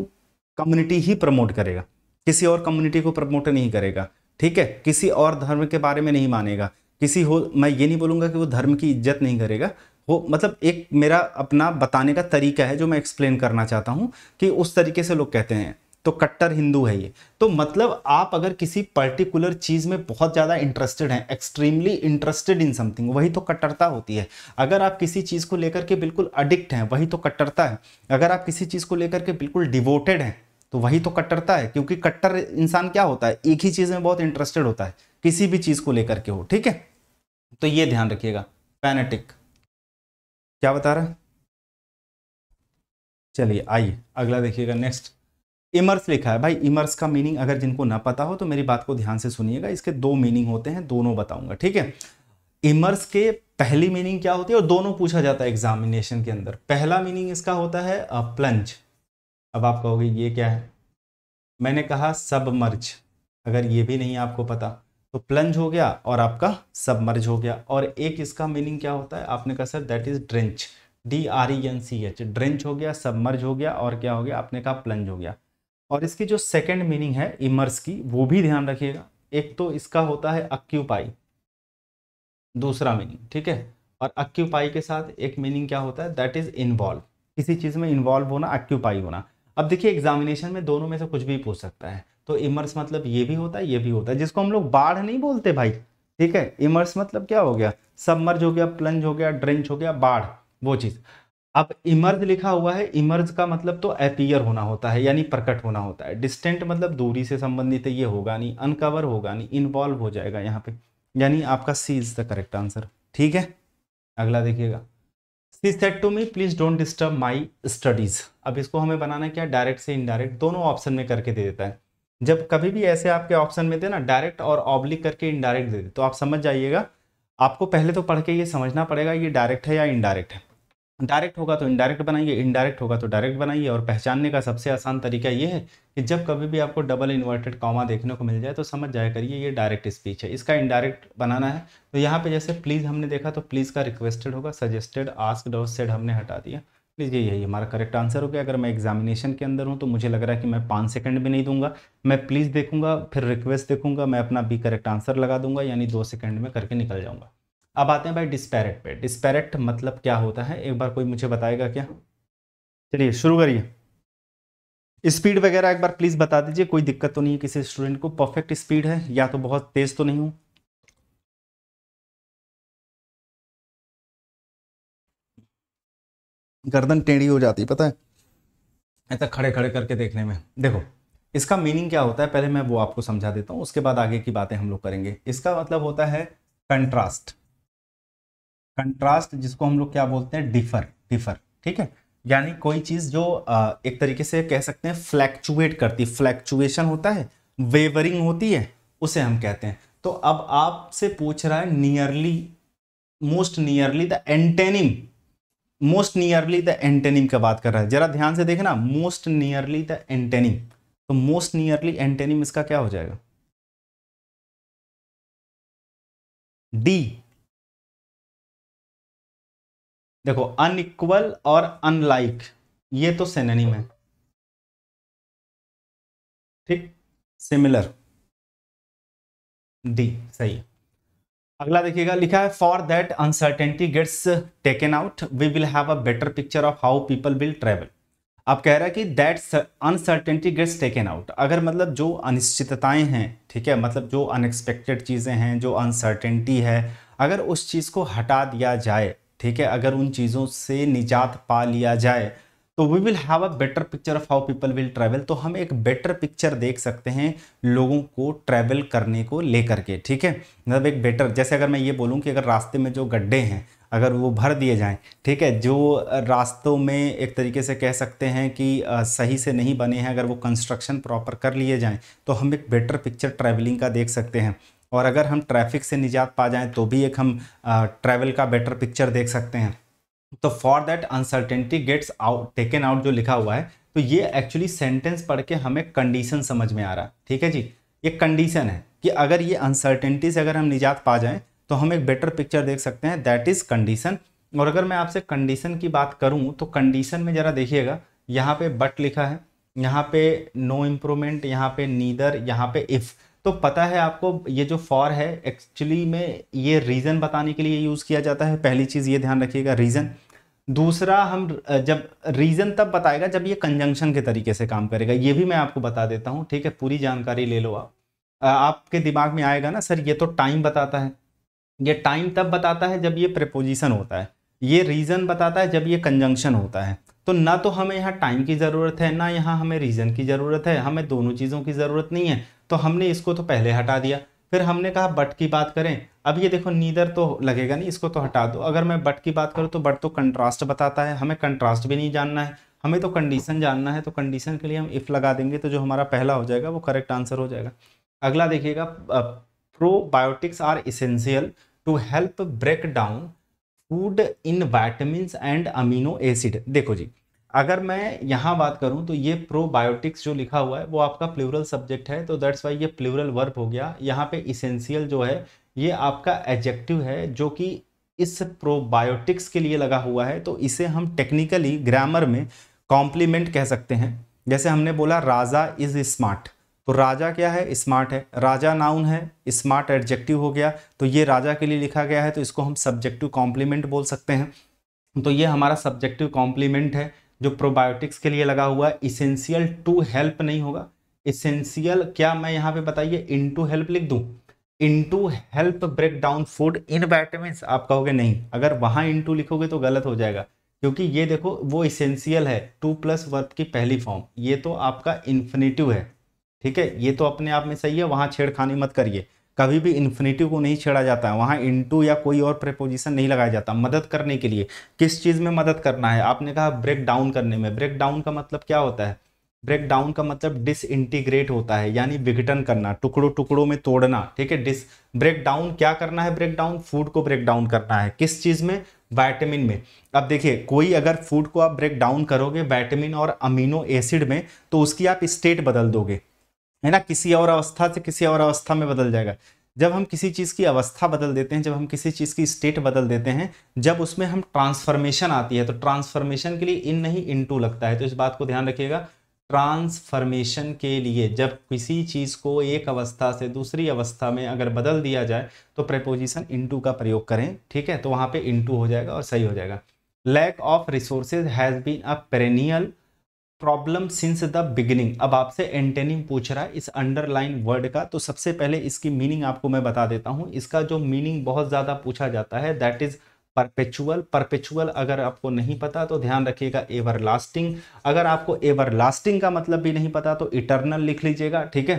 कम्युनिटी ही प्रमोट करेगा किसी और कम्युनिटी को प्रमोट नहीं करेगा ठीक है किसी और धर्म के बारे में नहीं मानेगा किसी हो मैं ये नहीं बोलूँगा कि वो धर्म की इज्जत नहीं करेगा वो मतलब एक मेरा अपना बताने का तरीका है जो मैं एक्सप्लेन करना चाहता हूँ कि उस तरीके से लोग कहते हैं तो कट्टर हिंदू है ये तो मतलब आप अगर किसी पर्टिकुलर चीज़ में बहुत ज़्यादा इंटरेस्टेड हैं एक्सट्रीमली इंटरेस्टेड इन समथिंग वही तो कट्टरता होती है अगर आप किसी चीज़ को लेकर के बिल्कुल अडिक्ट हैं वही तो कट्टरता है अगर आप किसी चीज़ को लेकर के बिल्कुल डिवोटेड हैं तो वही तो कट्टरता है क्योंकि कट्टर इंसान क्या होता है एक ही चीज़ में बहुत इंटरेस्टेड होता है किसी भी चीज़ को लेकर के हो ठीक है तो ये ध्यान रखिएगा पैनेटिक क्या बता रहा है चलिए आइए अगला देखिएगा नेक्स्ट इमर्स लिखा है भाई इमर्स का मीनिंग अगर जिनको ना पता हो तो मेरी बात को ध्यान से सुनिएगा इसके दो मीनिंग होते हैं दोनों बताऊंगा ठीक है इमर्स के पहली मीनिंग क्या होती है और दोनों पूछा जाता है एग्जामिनेशन के अंदर पहला मीनिंग इसका होता है प्लंज अब आप कहोगे ये क्या है मैंने कहा सबमर्ज अगर ये भी नहीं आपको पता तो प्लंज हो गया और आपका सबमर्ज हो गया और एक इसका मीनिंग क्या होता है आपने कहा sir that is drench D R E N C H drench हो गया सबमर्ज हो गया और क्या हो गया आपने कहा प्लंज हो गया और इसकी जो सेकेंड मीनिंग है इमर्स की वो भी ध्यान रखिएगा एक तो इसका होता है अक्यूपाई दूसरा मीनिंग ठीक है और अक्यूपाई के साथ एक मीनिंग क्या होता है दैट इज इन्वॉल्व किसी चीज़ में इन्वॉल्व होना अक्यूपाई होना अब देखिए एग्जामिनेशन में दोनों में से कुछ भी पूछ सकता है तो इमर्स मतलब ये भी होता है ये भी होता है जिसको हम लोग बाढ़ नहीं बोलते भाई ठीक है इमर्स मतलब क्या हो गया सबमर्ज हो गया प्लंज हो गया ड्रेंच हो गया बाढ़ वो चीज़ अब इमर्ज लिखा हुआ है इमर्ज का मतलब तो अपीयर होना होता है यानी प्रकट होना होता है डिस्टेंट मतलब दूरी से संबंधित है ये होगा नहीं अनकवर होगा नहीं इन्वॉल्व हो जाएगा यहाँ पे यानी आपका C is the correct answer ठीक है अगला देखिएगा C set to me please don't disturb my studies अब इसको हमें बनाना क्या डायरेक्ट से इनडायरेक्ट दोनों ऑप्शन में करके दे देता है जब कभी भी ऐसे आपके ऑप्शन में देना ना डायरेक्ट और ऑब्लिक करके इनडायरेक्ट दे दे तो आप समझ जाइएगा आपको पहले तो पढ़ के ये समझना पड़ेगा ये डायरेक्ट है या इनडायरेक्ट है डायरेक्ट होगा तो इनडायरेक्ट बनाइए इनडायरेक्ट होगा तो डायरेक्ट बनाइए और पहचानने का सबसे आसान तरीका ये है कि जब कभी भी आपको डबल इन्वर्टेड कॉमा देखने को मिल जाए तो समझ जाया करिए ये डायरेक्ट स्पीच है इसका इनडायरेक्ट बनाना है तो यहाँ पे जैसे प्लीज़ हमने देखा तो प्लीज़ का रिक्वेस्टेड होगा सजेस्टेड आस्कड और सेड हमने हटा दिया लीजिए यही हमारा करेक्ट आंसर हो गया अगर मैं एग्जामिनेशन के अंदर हूँ तो मुझे लग रहा है कि मैं पाँच सेकंड भी नहीं दूंगा मैं प्लीज़ देखूंगा फिर रिक्वेस्ट देखूंगा मैं अपना बी करेक्ट आंसर लगा दूंगा यानी दो सेकंड में करके निकल जाऊंगा अब आते हैं भाई डिस्पैरेट पे डिस्पैरेट मतलब क्या होता है एक बार कोई मुझे बताएगा क्या चलिए शुरू करिए स्पीड वगैरह एक बार प्लीज़ बता दीजिए कोई दिक्कत तो नहीं है किसी स्टूडेंट को परफेक्ट स्पीड है या तो बहुत तेज़ तो नहीं हूं गर्दन टेढ़ी हो जाती है पता है ऐसा खड़े खड़े करके देखने में देखो इसका मीनिंग क्या होता है पहले मैं वो आपको समझा देता हूँ उसके बाद आगे की बातें हम लोग करेंगे इसका मतलब होता है कंट्रास्ट कंट्रास्ट जिसको हम लोग क्या बोलते हैं डिफर डिफर ठीक है यानी कोई चीज़ जो एक तरीके से कह सकते हैं फ्लैक्चुएट करती फ्लैक्चुएशन होता है वेवरिंग होती है उसे हम कहते हैं तो अब आपसे पूछ रहा है nearly most nearly the antonym most nearly the antonym का बात कर रहा है जरा ध्यान से देखना मोस्ट नियरली द एंटेनिम तो मोस्ट नियरली एंटेनिम इसका क्या हो जाएगा डी देखो अनइक्वल और अनलाइक ये तो सेनेम है ठीक सिमिलर डी सही अगला देखिएगा लिखा है for that uncertainty gets taken out we will have a better picture of how people will travel आप कह रहा है कि that uncertainty gets taken out अगर मतलब जो अनिश्चितताएं हैं ठीक है मतलब जो अनएक्सपेक्टेड चीज़ें हैं जो अनसर्टेनिटी है अगर उस चीज़ को हटा दिया जाए ठीक है अगर उन चीज़ों से निजात पा लिया जाए तो we will have a better picture of how people will travel तो हम एक बेटर पिक्चर देख सकते हैं लोगों को ट्रैवल करने को लेकर के ठीक है मतलब एक बेटर जैसे अगर मैं ये बोलूँ कि अगर रास्ते में जो गड्ढे हैं अगर वो भर दिए जाएं ठीक है जो रास्तों में एक तरीके से कह सकते हैं कि सही से नहीं बने हैं अगर वो कंस्ट्रक्शन प्रॉपर कर लिए जाएं तो हम एक बेटर पिक्चर ट्रैवलिंग का देख सकते हैं और अगर हम ट्रैफिक से निजात पा जाएं तो भी एक हम ट्रैवल का बेटर पिक्चर देख सकते हैं तो for that uncertainty gets out taken out जो लिखा हुआ है तो ये एक्चुअली सेंटेंस पढ़ के हमें कंडीशन समझ में आ रहा है ठीक है जी ये कंडीशन है कि अगर ये अनसर्टेनिटी से अगर हम निजात पा जाएं तो हम एक बेटर पिक्चर देख सकते हैं दैट इज़ कंडीशन और अगर मैं आपसे कंडीशन की बात करूं तो कंडीशन में ज़रा देखिएगा यहाँ पे बट लिखा है यहाँ पे नो इम्प्रूवमेंट यहाँ पे नीदर यहाँ पे इफ़ तो पता है आपको ये जो फॉर है एक्चुअली में ये रीज़न बताने के लिए यूज़ किया जाता है पहली चीज़ ये ध्यान रखिएगा रीज़न दूसरा हम जब रीज़न तब बताएगा जब ये कंजंक्शन के तरीके से काम करेगा ये भी मैं आपको बता देता हूँ ठीक है पूरी जानकारी ले लो आप आपके दिमाग में आएगा ना सर ये तो टाइम बताता है ये टाइम तब बताता है जब ये प्रपोजिशन होता है ये रीज़न बताता है जब ये कंजंक्शन होता है तो ना तो हमें यहाँ टाइम की ज़रूरत है ना यहाँ हमें रीज़न की ज़रूरत है हमें दोनों चीज़ों की ज़रूरत नहीं है तो हमने इसको तो पहले हटा दिया फिर हमने कहा बट की बात करें अब ये देखो नीदर तो लगेगा नहीं इसको तो हटा दो अगर मैं बट की बात करूँ तो बट तो कंट्रास्ट बताता है हमें कंट्रास्ट भी नहीं जानना है हमें तो कंडीशन जानना है तो कंडीशन के लिए हम इफ़ लगा देंगे तो जो हमारा पहला हो जाएगा वो करेक्ट आंसर हो जाएगा अगला देखिएगा probiotics are essential to help break down food in vitamin and amino acid देखो जी अगर मैं यहाँ बात करूँ तो ये प्रोबायोटिक्स जो लिखा हुआ है वो आपका प्लूरल सब्जेक्ट है तो दैट्स वाई ये प्लूरल वर्ब हो गया यहाँ पे इसेंशियल जो है ये आपका एडजेक्टिव है जो कि इस प्रोबायोटिक्स के लिए लगा हुआ है तो इसे हम टेक्निकली ग्रामर में कॉम्प्लीमेंट कह सकते हैं जैसे हमने बोला राजा इज़ स्मार्ट तो राजा क्या है स्मार्ट है राजा नाउन है स्मार्ट एडजेक्टिव हो गया तो ये राजा के लिए लिखा गया है तो इसको हम सब्जेक्टिव कॉम्प्लीमेंट बोल सकते हैं तो ये हमारा सब्जेक्टिव कॉम्प्लीमेंट है जो प्रोबायोटिक्स के लिए लगा हुआ है इसेंशियल टू हेल्प नहीं होगा इसेंशियल क्या मैं यहाँ पे बताइए इन टू हेल्प लिख दूँ in to help break down food in vitamin आप कहोगे नहीं अगर वहाँ इन टू लिखोगे तो गलत हो जाएगा क्योंकि ये देखो वो इसेंशियल है टू प्लस वर्ब की पहली फॉर्म ये तो आपका इन्फिनेटिव है ठीक है ये तो अपने आप में सही है वहाँ छेड़खानी मत करिए कभी भी इन्फिनेटिव को नहीं छेड़ा जाता है वहाँ इनटू या कोई और प्रपोजिशन नहीं लगाया जाता मदद करने के लिए किस चीज़ में मदद करना है आपने कहा ब्रेक डाउन करने में ब्रेक डाउन का मतलब क्या होता है ब्रेक डाउन का मतलब डिसइंटीग्रेट होता है यानी विघटन करना टुकड़ों टुकड़ों में तोड़ना ठीक है डिस ब्रेक डाउन क्या करना है ब्रेक डाउन फूड को ब्रेक डाउन करना है किस चीज़ में वाइटामिन में अब देखिए कोई अगर फूड को आप ब्रेक डाउन करोगे वाइटामिन और अमीनो एसिड में तो उसकी आप स्टेट बदल दोगे है ना किसी और अवस्था से किसी और अवस्था में बदल जाएगा जब हम किसी चीज़ की अवस्था बदल देते हैं जब हम किसी चीज़ की स्टेट बदल देते हैं जब उसमें हम ट्रांसफॉर्मेशन आती है तो ट्रांसफॉर्मेशन के लिए इन नहीं इन टू लगता है तो इस बात को ध्यान रखिएगा ट्रांसफॉर्मेशन के लिए जब किसी चीज़ को एक अवस्था से दूसरी अवस्था में अगर बदल दिया जाए तो प्रेपोजिशन इंटू का प्रयोग करें ठीक है तो वहाँ पे इंटू हो जाएगा और सही हो जाएगा lack of resources has been a perennial problem since the beginning अब आपसे एंटेनिम पूछ रहा है इस अंडरलाइन वर्ड का तो सबसे पहले इसकी मीनिंग आपको मैं बता देता हूँ इसका जो मीनिंग बहुत ज़्यादा पूछा जाता है दैट इज़ परपेचुअल परपेचुअल अगर आपको नहीं पता तो ध्यान रखिएगा एवर लास्टिंग अगर आपको एवर लास्टिंग का मतलब भी नहीं पता तो इटरनल लिख लीजिएगा ठीक है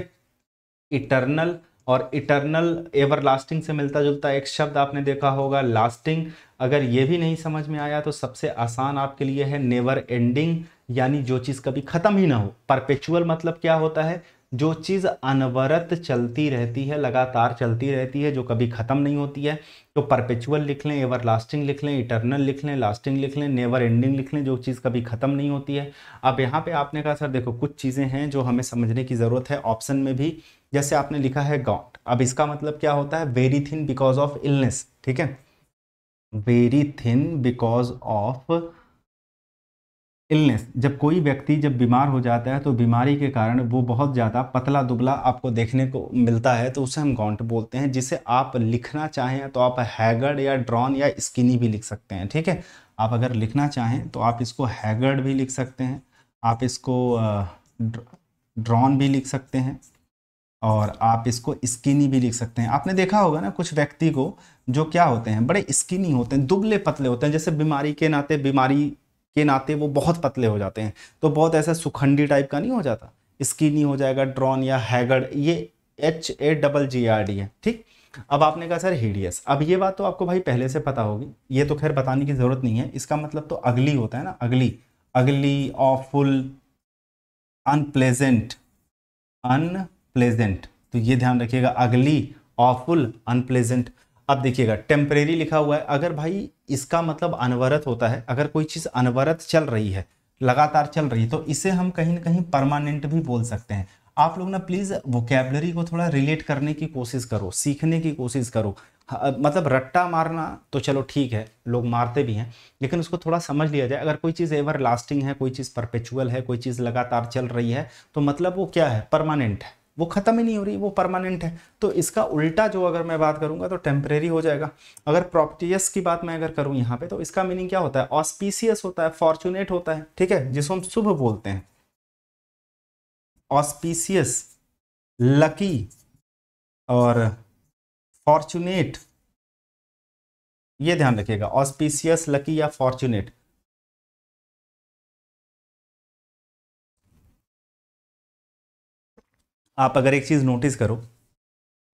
इटरनल और इटरनल एवर लास्टिंग से मिलता जुलता एक शब्द आपने देखा होगा लास्टिंग अगर ये भी नहीं समझ में आया तो सबसे आसान आपके लिए है नेवर एंडिंग यानी जो चीज़ कभी ख़त्म ही ना हो परपेचुअल मतलब क्या होता है जो चीज़ अनवरत चलती रहती है लगातार चलती रहती है जो कभी ख़त्म नहीं होती है तो परपेचुअल लिख लें एवर लास्टिंग लिख लें इटरनल लिख लें लास्टिंग लिख लें नेवर एंडिंग लिख लें जो चीज़ कभी ख़त्म नहीं होती है अब यहाँ पे आपने कहा सर देखो कुछ चीज़ें हैं जो हमें समझने की ज़रूरत है ऑप्शन में भी जैसे आपने लिखा है गॉट अब इसका मतलब क्या होता है very thin because of illness ठीक है very thin because of illness जब कोई व्यक्ति जब बीमार हो जाता है तो बीमारी के कारण वो बहुत ज़्यादा पतला दुबला आपको देखने को मिलता है तो उसे हम गॉन्ट बोलते हैं जिसे आप लिखना चाहें तो आप हैगर्ड या ड्रॉन या स्किनी भी लिख सकते हैं ठीक है आप अगर लिखना चाहें तो आप इसको हैगर्ड भी लिख सकते हैं आप इसको ड्रॉन भी लिख सकते हैं और आप इसको स्किनी भी लिख सकते हैं आपने देखा होगा ना कुछ व्यक्ति को जो क्या होते हैं बड़े स्किनी होते हैं दुबले पतले होते हैं जैसे बीमारी के नाते बीमारी के नाते वो बहुत पतले हो जाते हैं तो बहुत ऐसा सुखंडी टाइप का नहीं हो जाता नहीं हो जाएगा ड्रॉन या हैगड ये H A double G R D है ठीक अब आपने कहा सर हीडियस अब ये बात तो आपको भाई पहले से पता होगी ये तो खैर बताने की ज़रूरत नहीं है इसका मतलब तो अगली होता है ना अगली अगली ऑफुल अनप्लेजेंट अनप्लेजेंट तो ये ध्यान रखिएगा अगली ऑफुल अनप्लेजेंट अब देखिएगा टेम्परेरी लिखा हुआ है अगर भाई इसका मतलब अनवरत होता है अगर कोई चीज़ अनवरत चल रही है लगातार चल रही है तो इसे हम कहीं ना कहीं परमानेंट भी बोल सकते हैं आप लोग ना प्लीज़ वोकेबलरी को थोड़ा रिलेट करने की कोशिश करो सीखने की कोशिश करो मतलब रट्टा मारना तो चलो ठीक है लोग मारते भी हैं लेकिन उसको थोड़ा समझ लिया जाए अगर कोई चीज़ एवर लास्टिंग है कोई चीज़ परपेचुअल है कोई चीज़ लगातार चल रही है तो मतलब वो क्या है परमानेंट है वो ख़त्म ही नहीं हो रही वो परमानेंट है तो इसका उल्टा जो अगर मैं बात करूंगा तो टेम्परेरी हो जाएगा अगर प्रॉपर्टीज की बात मैं अगर करूं यहाँ पे तो इसका मीनिंग क्या होता है ऑस्पीसियस होता है फॉर्चुनेट होता है ठीक है जिसको हम शुभ बोलते हैं ऑस्पीसियस लकी और फॉर्चुनेट ये ध्यान रखिएगा ऑस्पीसियस लकी या फॉर्चुनेट आप अगर एक चीज़ नोटिस करो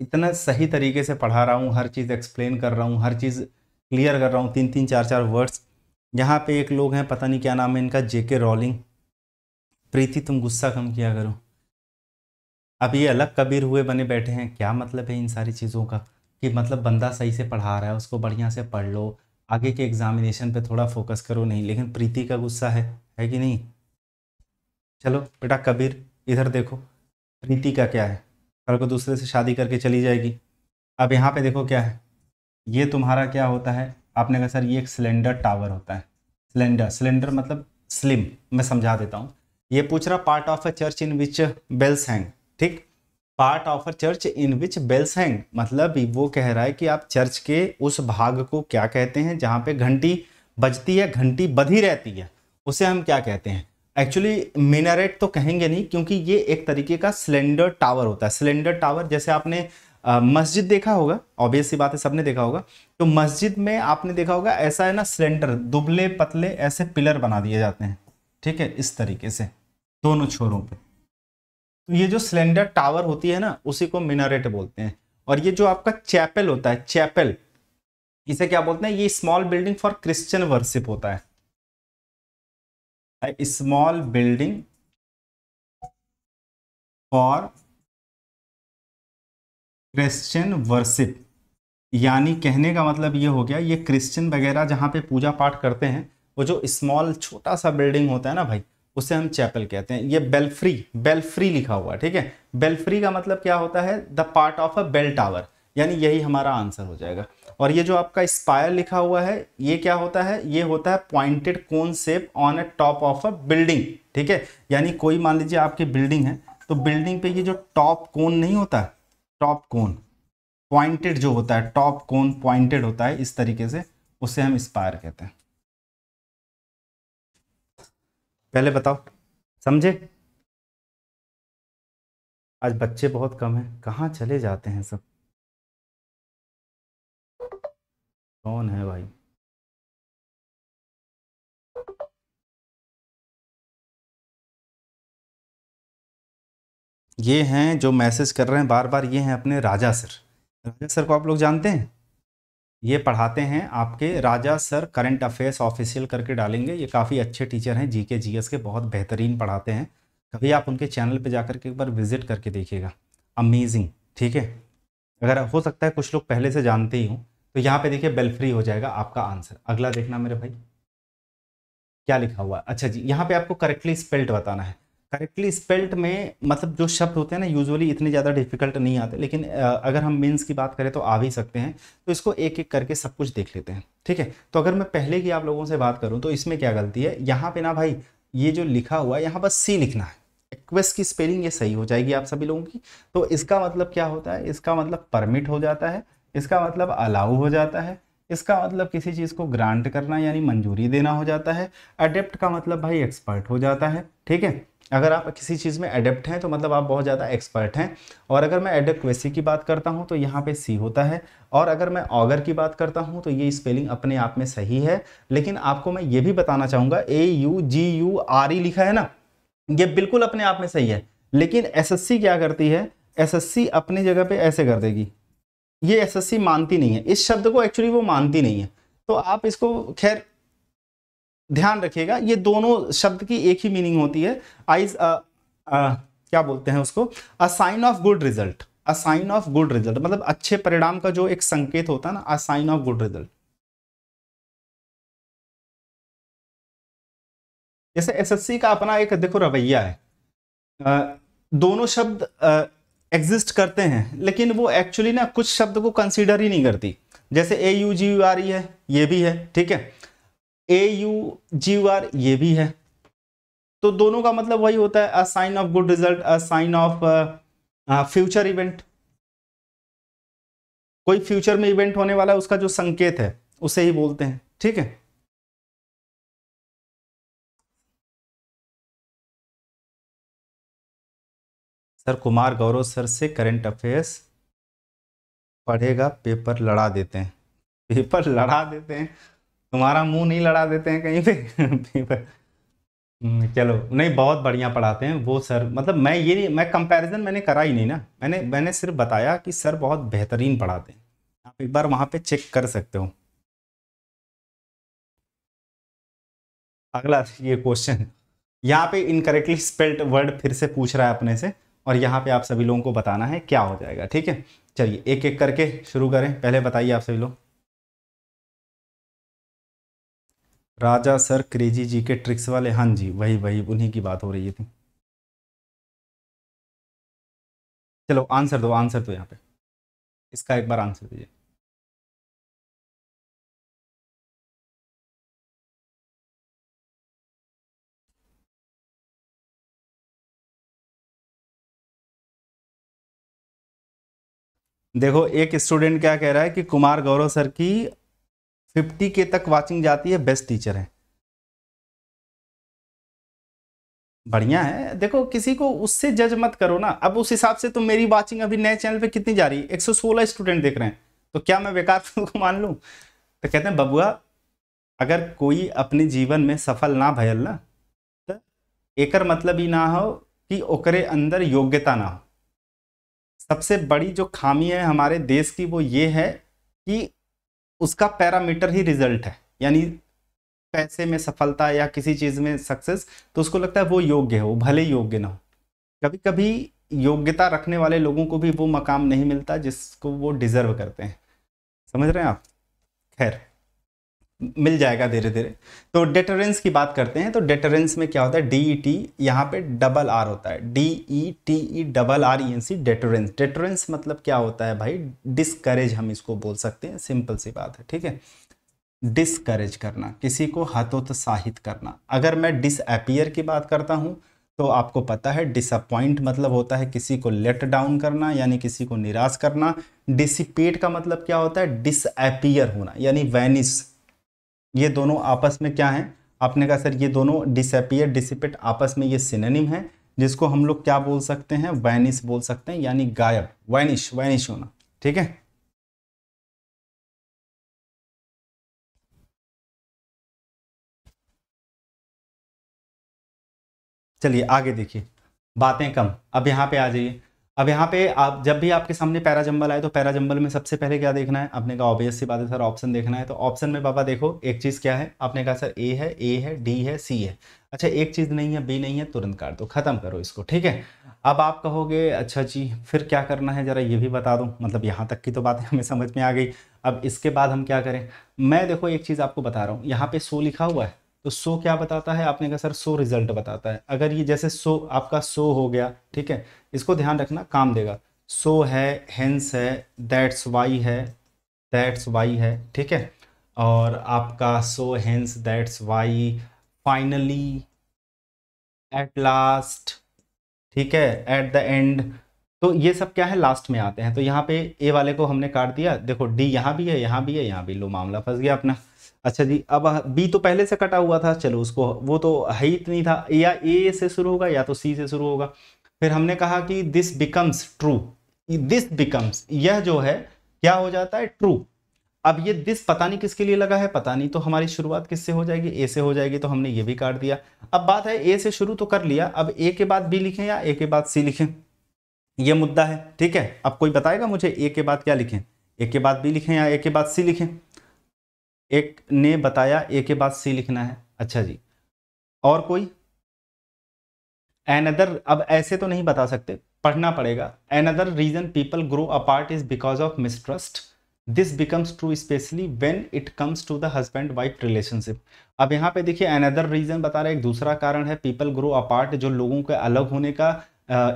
इतना सही तरीके से पढ़ा रहा हूँ हर चीज़ एक्सप्लेन कर रहा हूँ हर चीज़ क्लियर कर रहा हूँ तीन तीन चार चार वर्ड्स यहाँ पे एक लोग हैं पता नहीं क्या नाम है इनका जेके रॉलिंग प्रीति तुम गुस्सा कम किया करो अब ये अलग कबीर हुए बने बैठे हैं क्या मतलब है इन सारी चीज़ों का कि मतलब बंदा सही से पढ़ा रहा है उसको बढ़िया से पढ़ लो आगे के एग्ज़ामिनेशन पे थोड़ा फोकस करो नहीं लेकिन प्रीति का गुस्सा है है कि नहीं चलो बेटा कबीर इधर देखो प्रीति का क्या है कल को दूसरे से शादी करके चली जाएगी अब यहाँ पे देखो क्या है ये तुम्हारा क्या होता है आपने कहा सर ये एक सिलेंडर टावर होता है सिलेंडर सिलेंडर मतलब स्लिम मैं समझा देता हूँ ये पूछ रहा part of a church in which bells hang ठीक part of a church in which bells hang मतलब वो कह रहा है कि आप चर्च के उस भाग को क्या कहते हैं जहाँ पे घंटी बजती है घंटी बधी रहती है उसे हम क्या कहते हैं एक्चुअली मिनारेट तो कहेंगे नहीं क्योंकि ये एक तरीके का सिलेंडर टावर होता है सिलेंडर टावर जैसे आपने मस्जिद देखा होगा ऑब्वियस सी बात है सबने देखा होगा तो मस्जिद में आपने देखा होगा ऐसा है ना सिलेंडर दुबले पतले ऐसे पिलर बना दिए जाते हैं ठीक है इस तरीके से दोनों छोरों पर तो ये जो सिलेंडर टावर होती है ना उसी को मिनारेट बोलते हैं और ये जो आपका चैपल होता है चैपल इसे क्या बोलते हैं ये small building for Christian worship होता है a small building for Christian worship यानी कहने का मतलब ये हो गया ये क्रिश्चियन वगैरह जहाँ पे पूजा पाठ करते हैं वो जो स्मॉल छोटा सा बिल्डिंग होता है ना भाई उसे हम चैपल कहते हैं ये बेल्फ्री बेल्फ्री लिखा हुआ है ठीक है बेल्फ्री का मतलब क्या होता है the part of a bell tower यानी यही हमारा आंसर हो जाएगा और ये जो आपका स्पायर लिखा हुआ है ये क्या होता है ये होता है pointed cone shape on a top of a building ठीक है यानी कोई मान लीजिए आपकी बिल्डिंग है तो बिल्डिंग पे ये जो टॉप कोन नहीं होता टॉप कोन पॉइंटेड जो होता है टॉप कोन पॉइंटेड होता है इस तरीके से उसे हम स्पायर कहते हैं पहले बताओ समझे आज बच्चे बहुत कम हैं कहाँ चले जाते हैं सब कौन है भाई ये हैं जो मैसेज कर रहे हैं बार बार ये हैं अपने राजा सर राजा सर को आप लोग जानते हैं ये पढ़ाते हैं आपके Raja sir current affairs official करके डालेंगे ये काफ़ी अच्छे टीचर हैं जीके जीएस जी एस के बहुत बेहतरीन पढ़ाते हैं कभी आप उनके चैनल पे जाकर के एक बार विजिट करके देखिएगा अमेजिंग ठीक है अगर हो सकता है कुछ लोग पहले से जानते ही हों तो यहाँ पे देखिए बेल्फ्री हो जाएगा आपका आंसर अगला देखना मेरे भाई क्या लिखा हुआ है अच्छा जी यहाँ पे आपको करेक्टली स्पेल्ट बताना है करेक्टली स्पेल्ट में मतलब जो शब्द होते हैं ना यूजुअली इतने ज़्यादा डिफिकल्ट नहीं आते लेकिन अगर हम मीन्स की बात करें तो आ भी सकते हैं तो इसको एक एक करके सब कुछ देख लेते हैं ठीक है तो अगर मैं पहले की आप लोगों से बात करूँ तो इसमें क्या गलती है यहाँ पे ना भाई ये जो लिखा हुआ है यहाँ बस सी लिखना है एक्वेस्ट की स्पेलिंग ये सही हो जाएगी आप सभी लोगों की तो इसका मतलब क्या होता है इसका मतलब परमिट हो जाता है इसका मतलब अलाउ हो जाता है इसका मतलब किसी चीज़ को ग्रांट करना यानी मंजूरी देना हो जाता है अडेप्ट का मतलब भाई एक्सपर्ट हो जाता है ठीक है अगर आप किसी चीज़ में अडेप्ट हैं तो मतलब आप बहुत ज़्यादा एक्सपर्ट हैं और अगर मैं एडेक्वेसी की बात करता हूँ तो यहाँ पे सी होता है और अगर मैं ऑगर की बात करता हूँ तो ये स्पेलिंग अपने आप में सही है लेकिन आपको मैं ये भी बताना चाहूँगा A U G U R E लिखा है ना ये बिल्कुल अपने आप में सही है लेकिन सी क्या करती है सी अपनी जगह पर ऐसे कर देगी ये एसएससी मानती नहीं है इस शब्द को एक्चुअली वो मानती नहीं है तो आप इसको खैर ध्यान रखिएगा ये दोनों शब्द की एक ही मीनिंग होती है आइज uh, uh, क्या बोलते हैं उसको a sign of good result a sign of good result मतलब अच्छे परिणाम का जो एक संकेत होता है ना a sign of good result जैसे एसएससी का अपना एक देखो रवैया है आ, दोनों शब्द आ, एग्जिस्ट करते हैं लेकिन वो एक्चुअली ना कुछ शब्द को कंसीडर ही नहीं करती जैसे A U G U R E है ये भी है ठीक है A U G U R ये भी है तो दोनों का मतलब वही होता है a sign of good result a sign of future event कोई फ्यूचर में इवेंट होने वाला है उसका जो संकेत है उसे ही बोलते हैं ठीक है सर कुमार गौरव सर से करंट अफेयर्स पढ़ेगा पेपर लड़ा देते हैं पेपर लड़ा देते हैं तुम्हारा मुंह नहीं लड़ा देते हैं कहीं पे [LAUGHS] पेपर हम्म, चलो नहीं बहुत बढ़िया पढ़ाते हैं वो सर मतलब मैं ये मैं कंपैरिजन मैंने करा ही नहीं ना मैंने मैंने सिर्फ बताया कि सर बहुत बेहतरीन पढ़ाते हैं आप एक बार वहाँ पे चेक कर सकते हो अगला ये क्वेश्चन यहाँ पे इनकरेक्टली स्पेल्ड वर्ड फिर से पूछ रहा है अपने से और यहाँ पे आप सभी लोगों को बताना है क्या हो जाएगा ठीक है चलिए एक एक करके शुरू करें पहले बताइए आप सभी लोग राजा सर क्रेजी जी के ट्रिक्स वाले हाँ जी वही वही उन्हीं की बात हो रही थी चलो आंसर दो आंसर दो यहाँ पे इसका एक बार आंसर दीजिए देखो एक स्टूडेंट क्या कह रहा है कि कुमार गौरव सर की फिफ्टी के तक वाचिंग जाती है बेस्ट टीचर है बढ़िया है देखो किसी को उससे जज मत करो ना अब उस हिसाब से तो मेरी वाचिंग अभी नए चैनल पे कितनी जा रही है 116 स्टूडेंट देख रहे हैं तो क्या मैं बेकार [LAUGHS] को मान लू तो कहते हैं बबुआ अगर कोई अपने जीवन में सफल ना भयल ना तो एकर मतलब ही ना हो कि ओकरे अंदर योग्यता ना हो सबसे बड़ी जो खामी है हमारे देश की वो ये है कि उसका पैरामीटर ही रिजल्ट है यानी पैसे में सफलता या किसी चीज़ में सक्सेस तो उसको लगता है वो योग्य हो भले योग्य ना हो कभी कभी योग्यता रखने वाले लोगों को भी वो मकाम नहीं मिलता जिसको वो डिज़र्व करते हैं समझ रहे हैं आप खैर मिल जाएगा धीरे धीरे तो डेटरेंस की बात करते हैं तो डेटरेंस में क्या होता है डी ई टी यहाँ पे डबल आर होता है D E T E double R E N C deterrence deterrence मतलब क्या होता है भाई डिस्करेज हम इसको बोल सकते हैं सिंपल सी बात है ठीक है डिस्करेज करना किसी को हतोत्साहित करना अगर मैं डिसअपियर की बात करता हूँ तो आपको पता है डिसअपॉइंट मतलब होता है किसी को लेट डाउन करना यानी किसी को निराश करना डिसिपेट का मतलब क्या होता है डिसअपियर होना यानी वैनिस ये दोनों आपस में क्या हैं आपने कहा सर ये दोनों डिसपियर डिसिपेट आपस में ये सिनेनिम है जिसको हम लोग क्या बोल सकते हैं वैनिश बोल सकते हैं यानी गायब वैनिश वैनिश होना ठीक है चलिए आगे देखिए बातें कम अब यहाँ पे आ जाइए अब यहाँ पे आप जब भी आपके सामने पैरा जंबल आए तो पैरा जंबल में सबसे पहले क्या देखना है आपने कहा ऑब्वियस सी बात है सर ऑप्शन देखना है तो ऑप्शन में बाबा देखो एक चीज़ क्या है आपने कहा सर ए है ए है डी है सी है अच्छा एक चीज़ नहीं है बी नहीं है तुरंत काट दो ख़त्म करो इसको ठीक है अब आप कहोगे अच्छा जी फिर क्या करना है ज़रा ये भी बता दो मतलब यहाँ तक की तो बातें हमें समझ में आ गई अब इसके बाद हम क्या करें मैं देखो एक चीज़ आपको बता रहा हूँ यहाँ पे सो लिखा हुआ है तो सो क्या बताता है आपने कहा सर सो रिजल्ट बताता है अगर ये जैसे सो आपका सो हो गया ठीक है इसको ध्यान रखना काम देगा सो है हेंस है दैट्स वाई है दैट्स वाई है ठीक है और आपका so hence that's why finally at last ठीक है एट द एंड तो ये सब क्या है लास्ट में आते हैं तो यहाँ पे ए वाले को हमने काट दिया देखो डी यहाँ भी है यहाँ भी है यहाँ भी लो मामला फंस गया अपना अच्छा जी अब बी तो पहले से कटा हुआ था चलो उसको वो तो है ही नहीं था या ए से शुरू होगा या तो सी से शुरू होगा फिर हमने कहा कि this becomes true this becomes यह जो है क्या हो जाता है ट्रू अब ये दिस पता नहीं किसके लिए लगा है पता नहीं तो हमारी शुरुआत किससे हो जाएगी ए से हो जाएगी तो हमने ये भी काट दिया अब बात है ए से शुरू तो कर लिया अब ए के बाद बी लिखें या ए के बाद सी लिखें ये मुद्दा है ठीक है अब कोई बताएगा मुझे ए के बाद क्या लिखें ए के बाद बी लिखें या ए के बाद सी लिखें एक ने बताया ए के बाद सी लिखना है अच्छा जी और कोई एन अदर अब ऐसे तो नहीं बता सकते पढ़ना पड़ेगा another reason people grow apart is because of mistrust this becomes true specially when it comes to the husband wife relationship अब यहाँ पे देखिए अनदर रीजन बता रहे एक दूसरा कारण है पीपल ग्रो अपार्ट जो लोगों के अलग होने का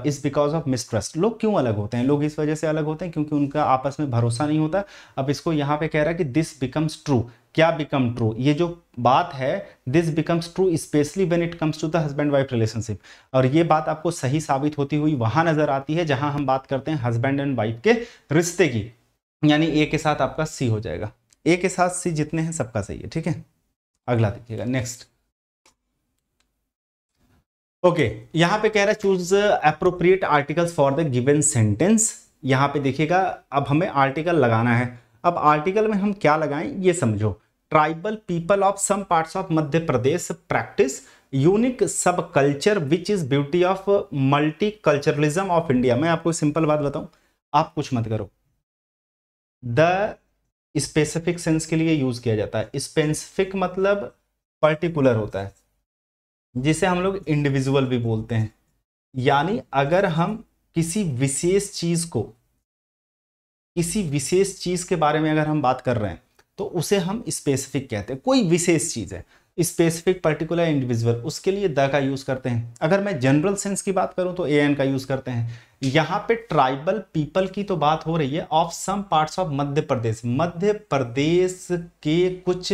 इज बिकॉज ऑफ मिसट्रस्ट लोग क्यों अलग होते हैं लोग इस वजह से अलग होते हैं क्योंकि उनका आपस में भरोसा नहीं होता अब इसको यहाँ पे कह रहा है कि दिस बिकम्स ट्रू क्या बिकम ट्रू ये जो बात है this becomes true specially when it comes to the husband wife relationship और ये बात आपको सही साबित होती हुई वहां नजर आती है जहां हम बात करते हैं हस्बैंड एंड वाइफ के रिश्ते की यानी ए के साथ आपका सी हो जाएगा ए के साथ सी जितने हैं सबका सही है ठीक है अगला देखिएगा नेक्स्ट ओके okay, यहाँ पे कह रहा है choose appropriate articles for the given sentence यहां पे देखिएगा अब हमें आर्टिकल लगाना है अब आर्टिकल में हम क्या लगाएं ये समझो tribal people of some parts of Madhya Pradesh practice unique sub culture which is beauty of multi culturalism of India मैं आपको सिंपल बात बताऊं आप कुछ मत करो द स्पेसिफिक सेंस के लिए यूज किया जाता है स्पेसिफिक मतलब पर्टिकुलर होता है जिसे हम लोग इंडिविजुअल भी बोलते हैं यानी अगर हम किसी विशेष चीज को किसी विशेष चीज़ के बारे में अगर हम बात कर रहे हैं तो उसे हम स्पेसिफिक कहते हैं कोई विशेष चीज़ है स्पेसिफिक पर्टिकुलर इंडिविजुअल उसके लिए द का यूज़ करते हैं अगर मैं जनरल सेंस की बात करूं तो ए एन का यूज़ करते हैं यहाँ पे ट्राइबल पीपल की तो बात हो रही है of some parts of Madhya Pradesh Madhya Pradesh के कुछ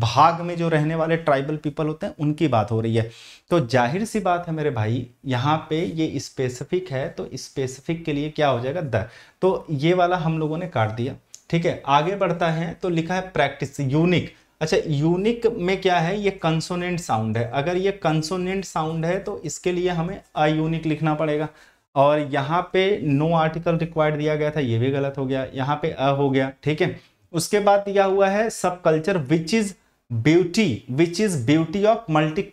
भाग में जो रहने वाले ट्राइबल पीपल होते हैं उनकी बात हो रही है तो जाहिर सी बात है मेरे भाई यहाँ पे ये स्पेसिफिक है तो स्पेसिफिक के लिए क्या हो जाएगा द तो ये वाला हम लोगों ने काट दिया ठीक है आगे बढ़ता है तो लिखा है प्रैक्टिस यूनिक अच्छा यूनिक में क्या है ये कंसोनेंट साउंड है अगर ये कंसोनेंट साउंड है तो इसके लिए हमें अयूनिक लिखना पड़ेगा और यहाँ पे नो आर्टिकल रिक्वायर्ड दिया गया था ये भी गलत हो गया यहाँ पे अ हो गया ठीक है उसके बाद दिया हुआ है sub culture which is beauty which is beauty of multi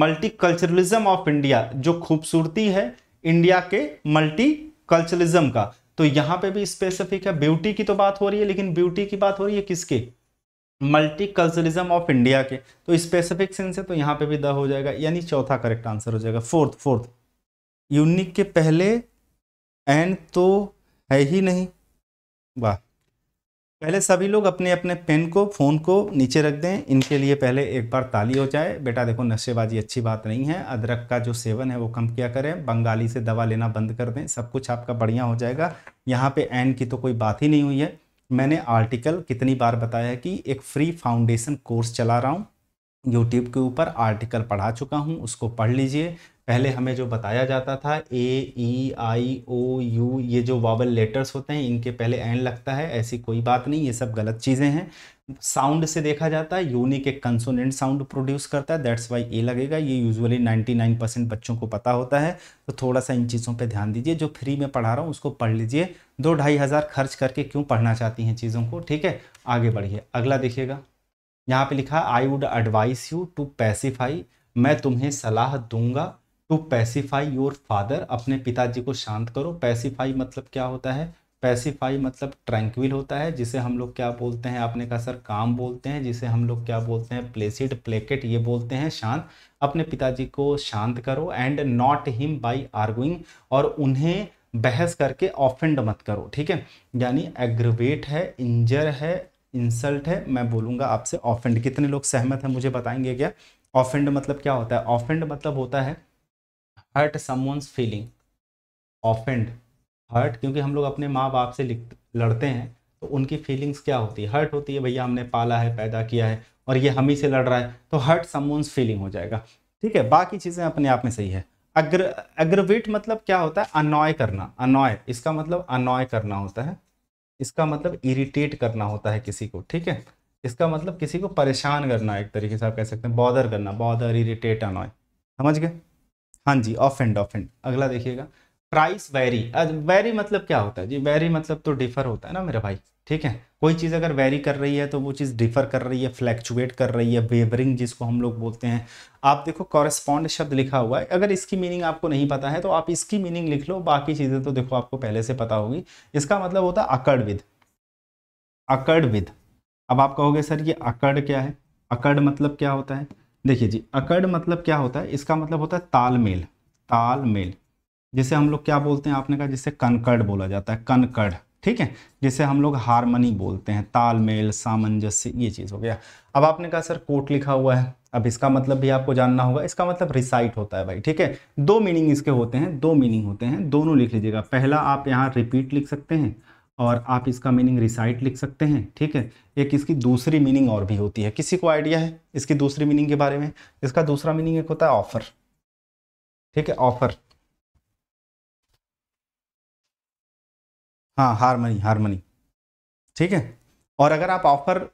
multi culturalism of India जो खूबसूरती है इंडिया के मल्टी कल्चरलिज्म का तो यहां पे भी स्पेसिफिक है ब्यूटी की तो बात हो रही है लेकिन ब्यूटी की बात हो रही है किसके मल्टी कल्चरलिज्म ऑफ इंडिया के तो स्पेसिफिक सेंस है तो यहां पे भी द हो जाएगा यानी चौथा करेक्ट आंसर हो जाएगा फोर्थ फोर्थ यूनिक के पहले एंड तो है ही नहीं वाह पहले सभी लोग अपने अपने पेन को फ़ोन को नीचे रख दें इनके लिए पहले एक बार ताली हो जाए बेटा देखो नशेबाजी अच्छी बात नहीं है अदरक का जो सेवन है वो कम किया करें बंगाली से दवा लेना बंद कर दें सब कुछ आपका बढ़िया हो जाएगा यहाँ पे एंड की तो कोई बात ही नहीं हुई है मैंने आर्टिकल कितनी बार बताया है कि एक फ्री फाउंडेशन कोर्स चला रहा हूँ यूट्यूब के ऊपर आर्टिकल पढ़ा चुका हूँ उसको पढ़ लीजिए पहले हमें जो बताया जाता था ए ई आई ओ यू ये जो वावल लेटर्स होते हैं इनके पहले एन लगता है ऐसी कोई बात नहीं ये सब गलत चीज़ें हैं साउंड से देखा जाता है यूनिक एक कंसोनेंट साउंड प्रोड्यूस करता है दैट्स वाई ए लगेगा ये यूजुअली 99 परसेंट बच्चों को पता होता है तो थोड़ा सा इन चीज़ों पे ध्यान दीजिए जो फ्री में पढ़ा रहा हूँ उसको पढ़ लीजिए दो ढाई हज़ार खर्च करके क्यों पढ़ना चाहती हैं चीज़ों को ठीक है आगे बढ़िए अगला देखिएगा यहाँ पर लिखा I would advise you to pacify मैं तुम्हें सलाह दूंगा टू पैसिफाई योर फादर अपने पिताजी को शांत करो पैसिफाई मतलब क्या होता है पैसिफाई मतलब ट्रैंक्विल होता है जिसे हम लोग क्या बोलते हैं आपने कहा सर काम बोलते हैं जिसे हम लोग क्या बोलते हैं प्लेसिड प्लेकेट ये बोलते हैं शांत अपने पिताजी को शांत करो and not him by arguing और उन्हें बहस करके ऑफेंड मत करो ठीक है यानी एग्रवेट है इंजर है इंसल्ट है मैं बोलूँगा आपसे ऑफेंड कितने लोग सहमत हैं मुझे बताएंगे क्या ऑफेंड मतलब क्या होता है ऑफेंड मतलब होता है hurt someone's feeling offend hurt क्योंकि हम लोग अपने माँ बाप से लड़ते हैं तो उनकी फीलिंग्स क्या होती है हर्ट होती है भैया हमने पाला है पैदा किया है और ये हम ही से लड़ रहा है तो हर्ट समवंस फीलिंग हो जाएगा ठीक है बाकी चीज़ें अपने आप में सही है अग्र एग्रवेट मतलब क्या होता है अनॉय करना अनॉय इसका मतलब अनॉय करना होता है इसका मतलब इरिटेट करना होता है किसी को ठीक है इसका मतलब किसी को परेशान करना एक तरीके से आप कह सकते हैं बॉदर करना बॉदर इरिटेट अनॉय समझ गए हाँ जी ऑफ एंड ऑफ एंड अगला देखिएगा प्राइस वेरी वेरी मतलब क्या होता है जी वेरी मतलब तो डिफर होता है ना मेरा भाई ठीक है कोई चीज़ अगर वेरी कर रही है तो वो चीज़ डिफर कर रही है फ्लैक्चुएट कर रही है वेवरिंग जिसको हम लोग बोलते हैं आप देखो कॉरेस्पॉन्ड शब्द लिखा हुआ है अगर इसकी मीनिंग आपको नहीं पता है तो आप इसकी मीनिंग लिख लो बाकी चीज़ें तो देखो आपको पहले से पता होगी इसका मतलब होता है अकड़ विद अकड़ विद अब आप कहोगे सर ये अकड़ क्या है अकड़ मतलब क्या होता है देखिए जी अकर्ड मतलब क्या होता है इसका मतलब होता है तालमेल तालमेल जिसे हम लोग क्या बोलते हैं आपने कहा जिसे कनकर्ड बोला जाता है कनकर्ड ठीक है जिसे हम लोग हारमनी बोलते हैं तालमेल सामंजस्य ये चीज़ हो गया अब आपने कहा सर कोट लिखा हुआ है अब इसका मतलब भी आपको जानना होगा इसका मतलब रिसाइट होता है भाई ठीक है दो मीनिंग इसके होते हैं दो मीनिंग होते हैं दोनों लिख लीजिएगा पहला आप यहाँ रिपीट लिख सकते हैं और आप इसका मीनिंग रिसाइट लिख सकते हैं ठीक है एक इसकी दूसरी मीनिंग और भी होती है किसी को आइडिया है इसकी दूसरी मीनिंग के बारे में इसका दूसरा मीनिंग एक होता है ऑफर ठीक है ऑफर हाँ हारमनी हारमनी ठीक है और अगर आप ऑफर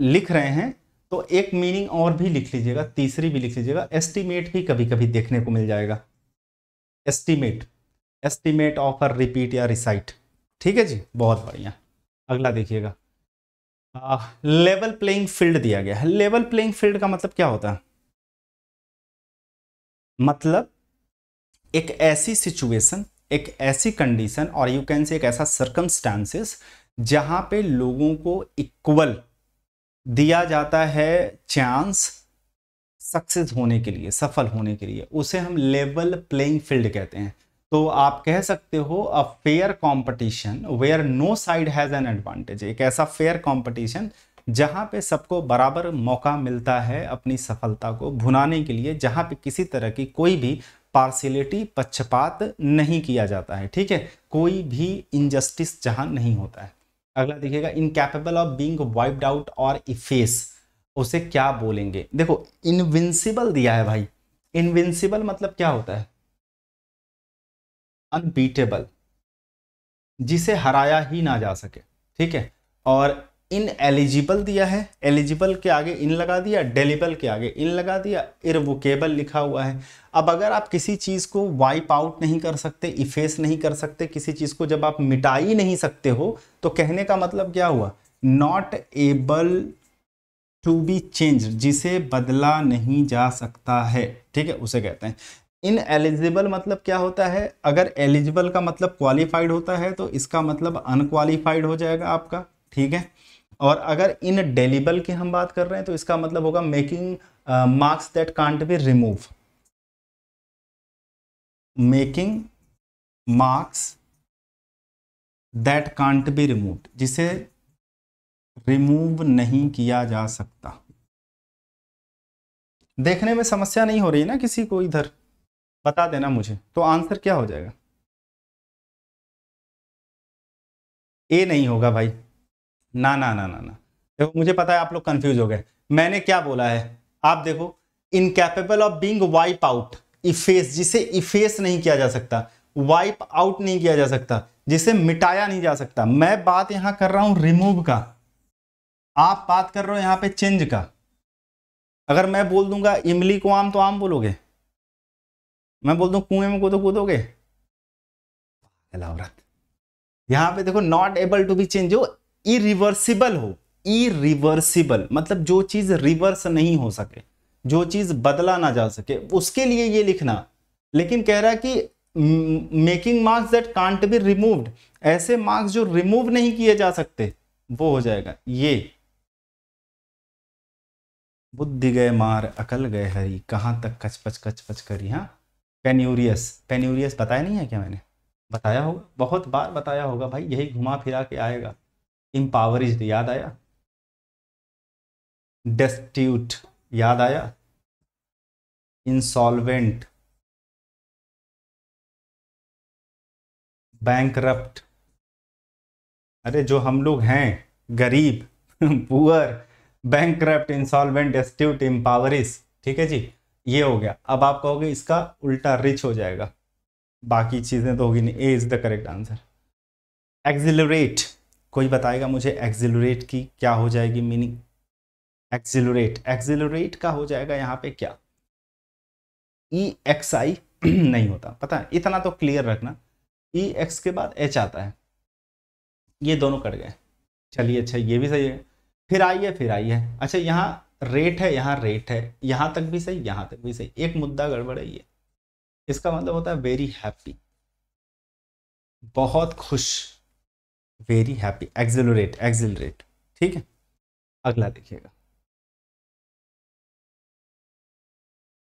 लिख रहे हैं तो एक मीनिंग और भी लिख लीजिएगा तीसरी भी लिख लीजिएगा एस्टिमेट भी कभी कभी देखने को मिल जाएगा एस्टिमेट एस्टिमेट ऑफर रिपीट या रिसाइट ठीक है जी बहुत बढ़िया अगला देखिएगा लेवल प्लेइंग फील्ड दिया गया है लेवल प्लेइंग फील्ड का मतलब क्या होता है मतलब एक ऐसी सिचुएशन एक ऐसी कंडीशन और यू कैन से एक ऐसा सर्कमस्टांसेस जहां पे लोगों को इक्वल दिया जाता है चांस सक्सेस होने के लिए सफल होने के लिए उसे हम लेवल प्लेइंग फील्ड कहते हैं तो आप कह सकते हो a fair competition where no side has an advantage एक ऐसा फेयर कंपटीशन जहाँ पे सबको बराबर मौका मिलता है अपनी सफलता को भुनाने के लिए जहाँ पे किसी तरह की कोई भी पार्सिलिटी पक्षपात नहीं किया जाता है ठीक है कोई भी इनजस्टिस जहाँ नहीं होता है अगला देखिएगा incapable of being wiped out और इफेस उसे क्या बोलेंगे देखो इनविंसिबल दिया है भाई इनविंसिबल मतलब क्या होता है अनबीटेबल जिसे हराया ही ना जा सके ठीक है और इन एलिजिबल दिया है एलिजिबल के आगे इन लगा दिया डेलिबल के आगे इन लगा दिया इरवोकेबल लिखा हुआ है अब अगर आप किसी चीज़ को वाइप आउट नहीं कर सकते इफेस नहीं कर सकते किसी चीज़ को जब आप मिटाई नहीं सकते हो तो कहने का मतलब क्या हुआ not able to be change जिसे बदला नहीं जा सकता है ठीक है उसे कहते हैं इन एलिजिबल मतलब क्या होता है अगर एलिजिबल का मतलब क्वालिफाइड होता है तो इसका मतलब अनक्वालिफाइड हो जाएगा आपका ठीक है और अगर इन डेलीबल की हम बात कर रहे हैं तो इसका मतलब होगा making marks that can't be remove making marks that can't be remove जिसे रिमूव नहीं किया जा सकता देखने में समस्या नहीं हो रही ना किसी को इधर बता देना मुझे तो आंसर क्या हो जाएगा ए नहीं होगा भाई ना ना ना ना ना देखो मुझे पता है आप लोग कंफ्यूज हो गए मैंने क्या बोला है आप देखो incapable of being wipe out efface जिसे इफेस नहीं किया जा सकता वाइप आउट नहीं किया जा सकता जिसे मिटाया नहीं जा सकता मैं बात यहां कर रहा हूं रिमूव का आप बात कर रहे हो यहां पे चेंज का अगर मैं बोल दूंगा इमली को आम तो आम बोलोगे मैं बोल हूँ कुएं में कूदो कूदोगे औरत यहाँ पे देखो not able to be change हो इरिवर्सिबल हो इरिवर्सिबल मतलब जो चीज रिवर्स नहीं हो सके जो चीज बदला ना जा सके उसके लिए ये लिखना लेकिन कह रहा है कि making marks that can't be removed ऐसे मार्क्स जो रिमूव नहीं किए जा सकते वो हो जाएगा ये बुद्धि गए मार अकल गए हरी कहां तक कचपच कचपच करी हाँ पेन्यूरियस पेन्यूरियस बताया नहीं है क्या मैंने बताया होगा बहुत बार बताया होगा भाई यही घुमा फिरा के आएगा इम्पावरिज याद आया डेस्ट्यूट याद आया इंसॉल्वेंट बैंक अरे जो हम लोग हैं गरीब poor bank insolvent destitute impoverish ठीक है जी ये हो गया अब आप कहोगे इसका उल्टा रिच हो जाएगा बाकी चीज़ें तो होगी नहीं A is the correct answer exhilarate कोई बताएगा मुझे एक्जिलरेट की क्या हो जाएगी मीनिंग एक्जिलरेट एक्जिलरेट का हो जाएगा यहाँ पे क्या ई एक्स आई नहीं होता पता है इतना तो क्लियर रखना ई e एक्स के बाद एच आता है ये दोनों कट गए चलिए अच्छा ये भी सही है फिर आई है फिर आई है अच्छा यहाँ रेट है यहाँ रेट है यहाँ तक भी सही यहाँ तक भी सही एक मुद्दा गड़बड़ है ये इसका मतलब होता है वेरी हैप्पी बहुत खुश वेरी हैप्पी एक्सेलरेट एक्सेलरेट ठीक है अगला देखिएगा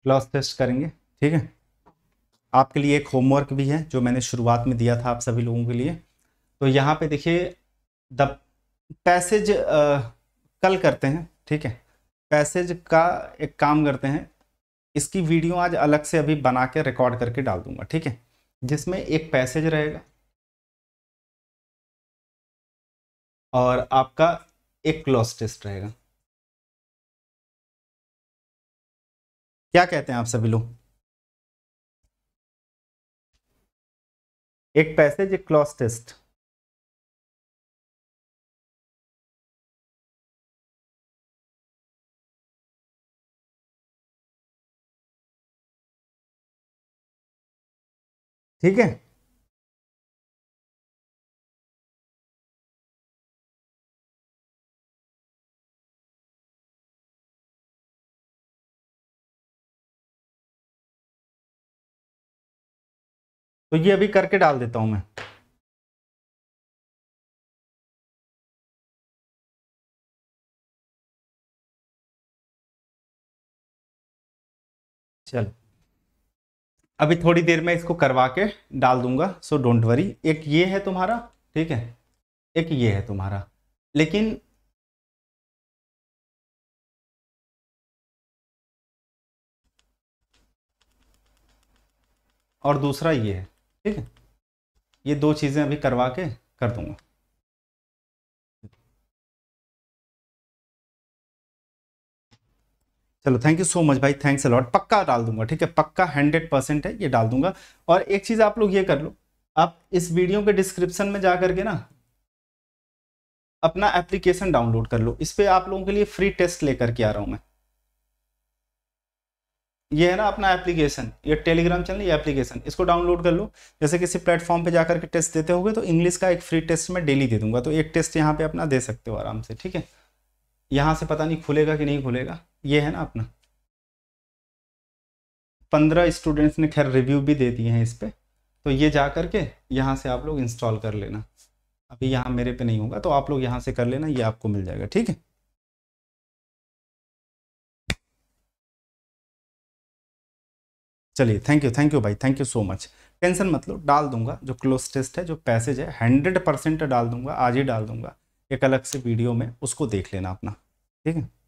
क्लॉस टेस्ट करेंगे ठीक है आपके लिए एक होमवर्क भी है जो मैंने शुरुआत में दिया था आप सभी लोगों के लिए तो यहाँ पे देखिए द पैसेज कल करते हैं ठीक है पैसेज का एक काम करते हैं इसकी वीडियो आज अलग से अभी बना के रिकॉर्ड करके डाल दूंगा ठीक है जिसमें एक पैसेज रहेगा और आपका एक क्लोज टेस्ट रहेगा क्या कहते हैं आप सभी लोग एक पैसेज एक क्लॉस टेस्ट ठीक है तो ये अभी करके डाल देता हूं मैं चलो अभी थोड़ी देर में इसको करवा के डाल दूंगा सो डोंट वरी एक ये है तुम्हारा ठीक है एक ये है तुम्हारा लेकिन और दूसरा ये है ठीक है ये दो चीज़ें अभी करवा के कर दूंगा चलो थैंक यू सो मच भाई थैंक्स अलॉट पक्का डाल दूंगा ठीक है पक्का हंड्रेड परसेंट है ये डाल दूंगा और एक चीज़ आप लोग ये कर लो आप इस वीडियो के डिस्क्रिप्शन में जा करके ना अपना एप्लीकेशन डाउनलोड कर लो इस पर आप लोगों के लिए फ्री टेस्ट लेकर के आ रहा हूं मैं ये है ना अपना एप्लीकेशन ये टेलीग्राम चैनल ये एप्लीकेशन इसको डाउनलोड कर लो जैसे किसी प्लेटफॉर्म पे जाकर के टेस्ट देते होगे तो इंग्लिश का एक फ्री टेस्ट मैं डेली दे दूंगा तो एक टेस्ट यहाँ पे अपना दे सकते हो आराम से ठीक है यहाँ से पता नहीं खुलेगा कि नहीं खुलेगा ये है ना अपना पंद्रह स्टूडेंट्स ने खैर रिव्यू भी दे दिए हैं इस पर तो ये जा करके के यहाँ से आप लोग इंस्टॉल कर लेना अभी यहाँ मेरे पे नहीं होगा तो आप लोग यहाँ से कर लेना ये आपको मिल जाएगा ठीक है चलिए थैंक यू थैंक यू भाई thank you so much tension मतलब डाल दूंगा जो क्लोज टेस्ट है जो पैसेज है हंड्रेड परसेंट डाल दूंगा आज ही डाल दूंगा एक अलग से वीडियो में उसको देख लेना अपना ठीक है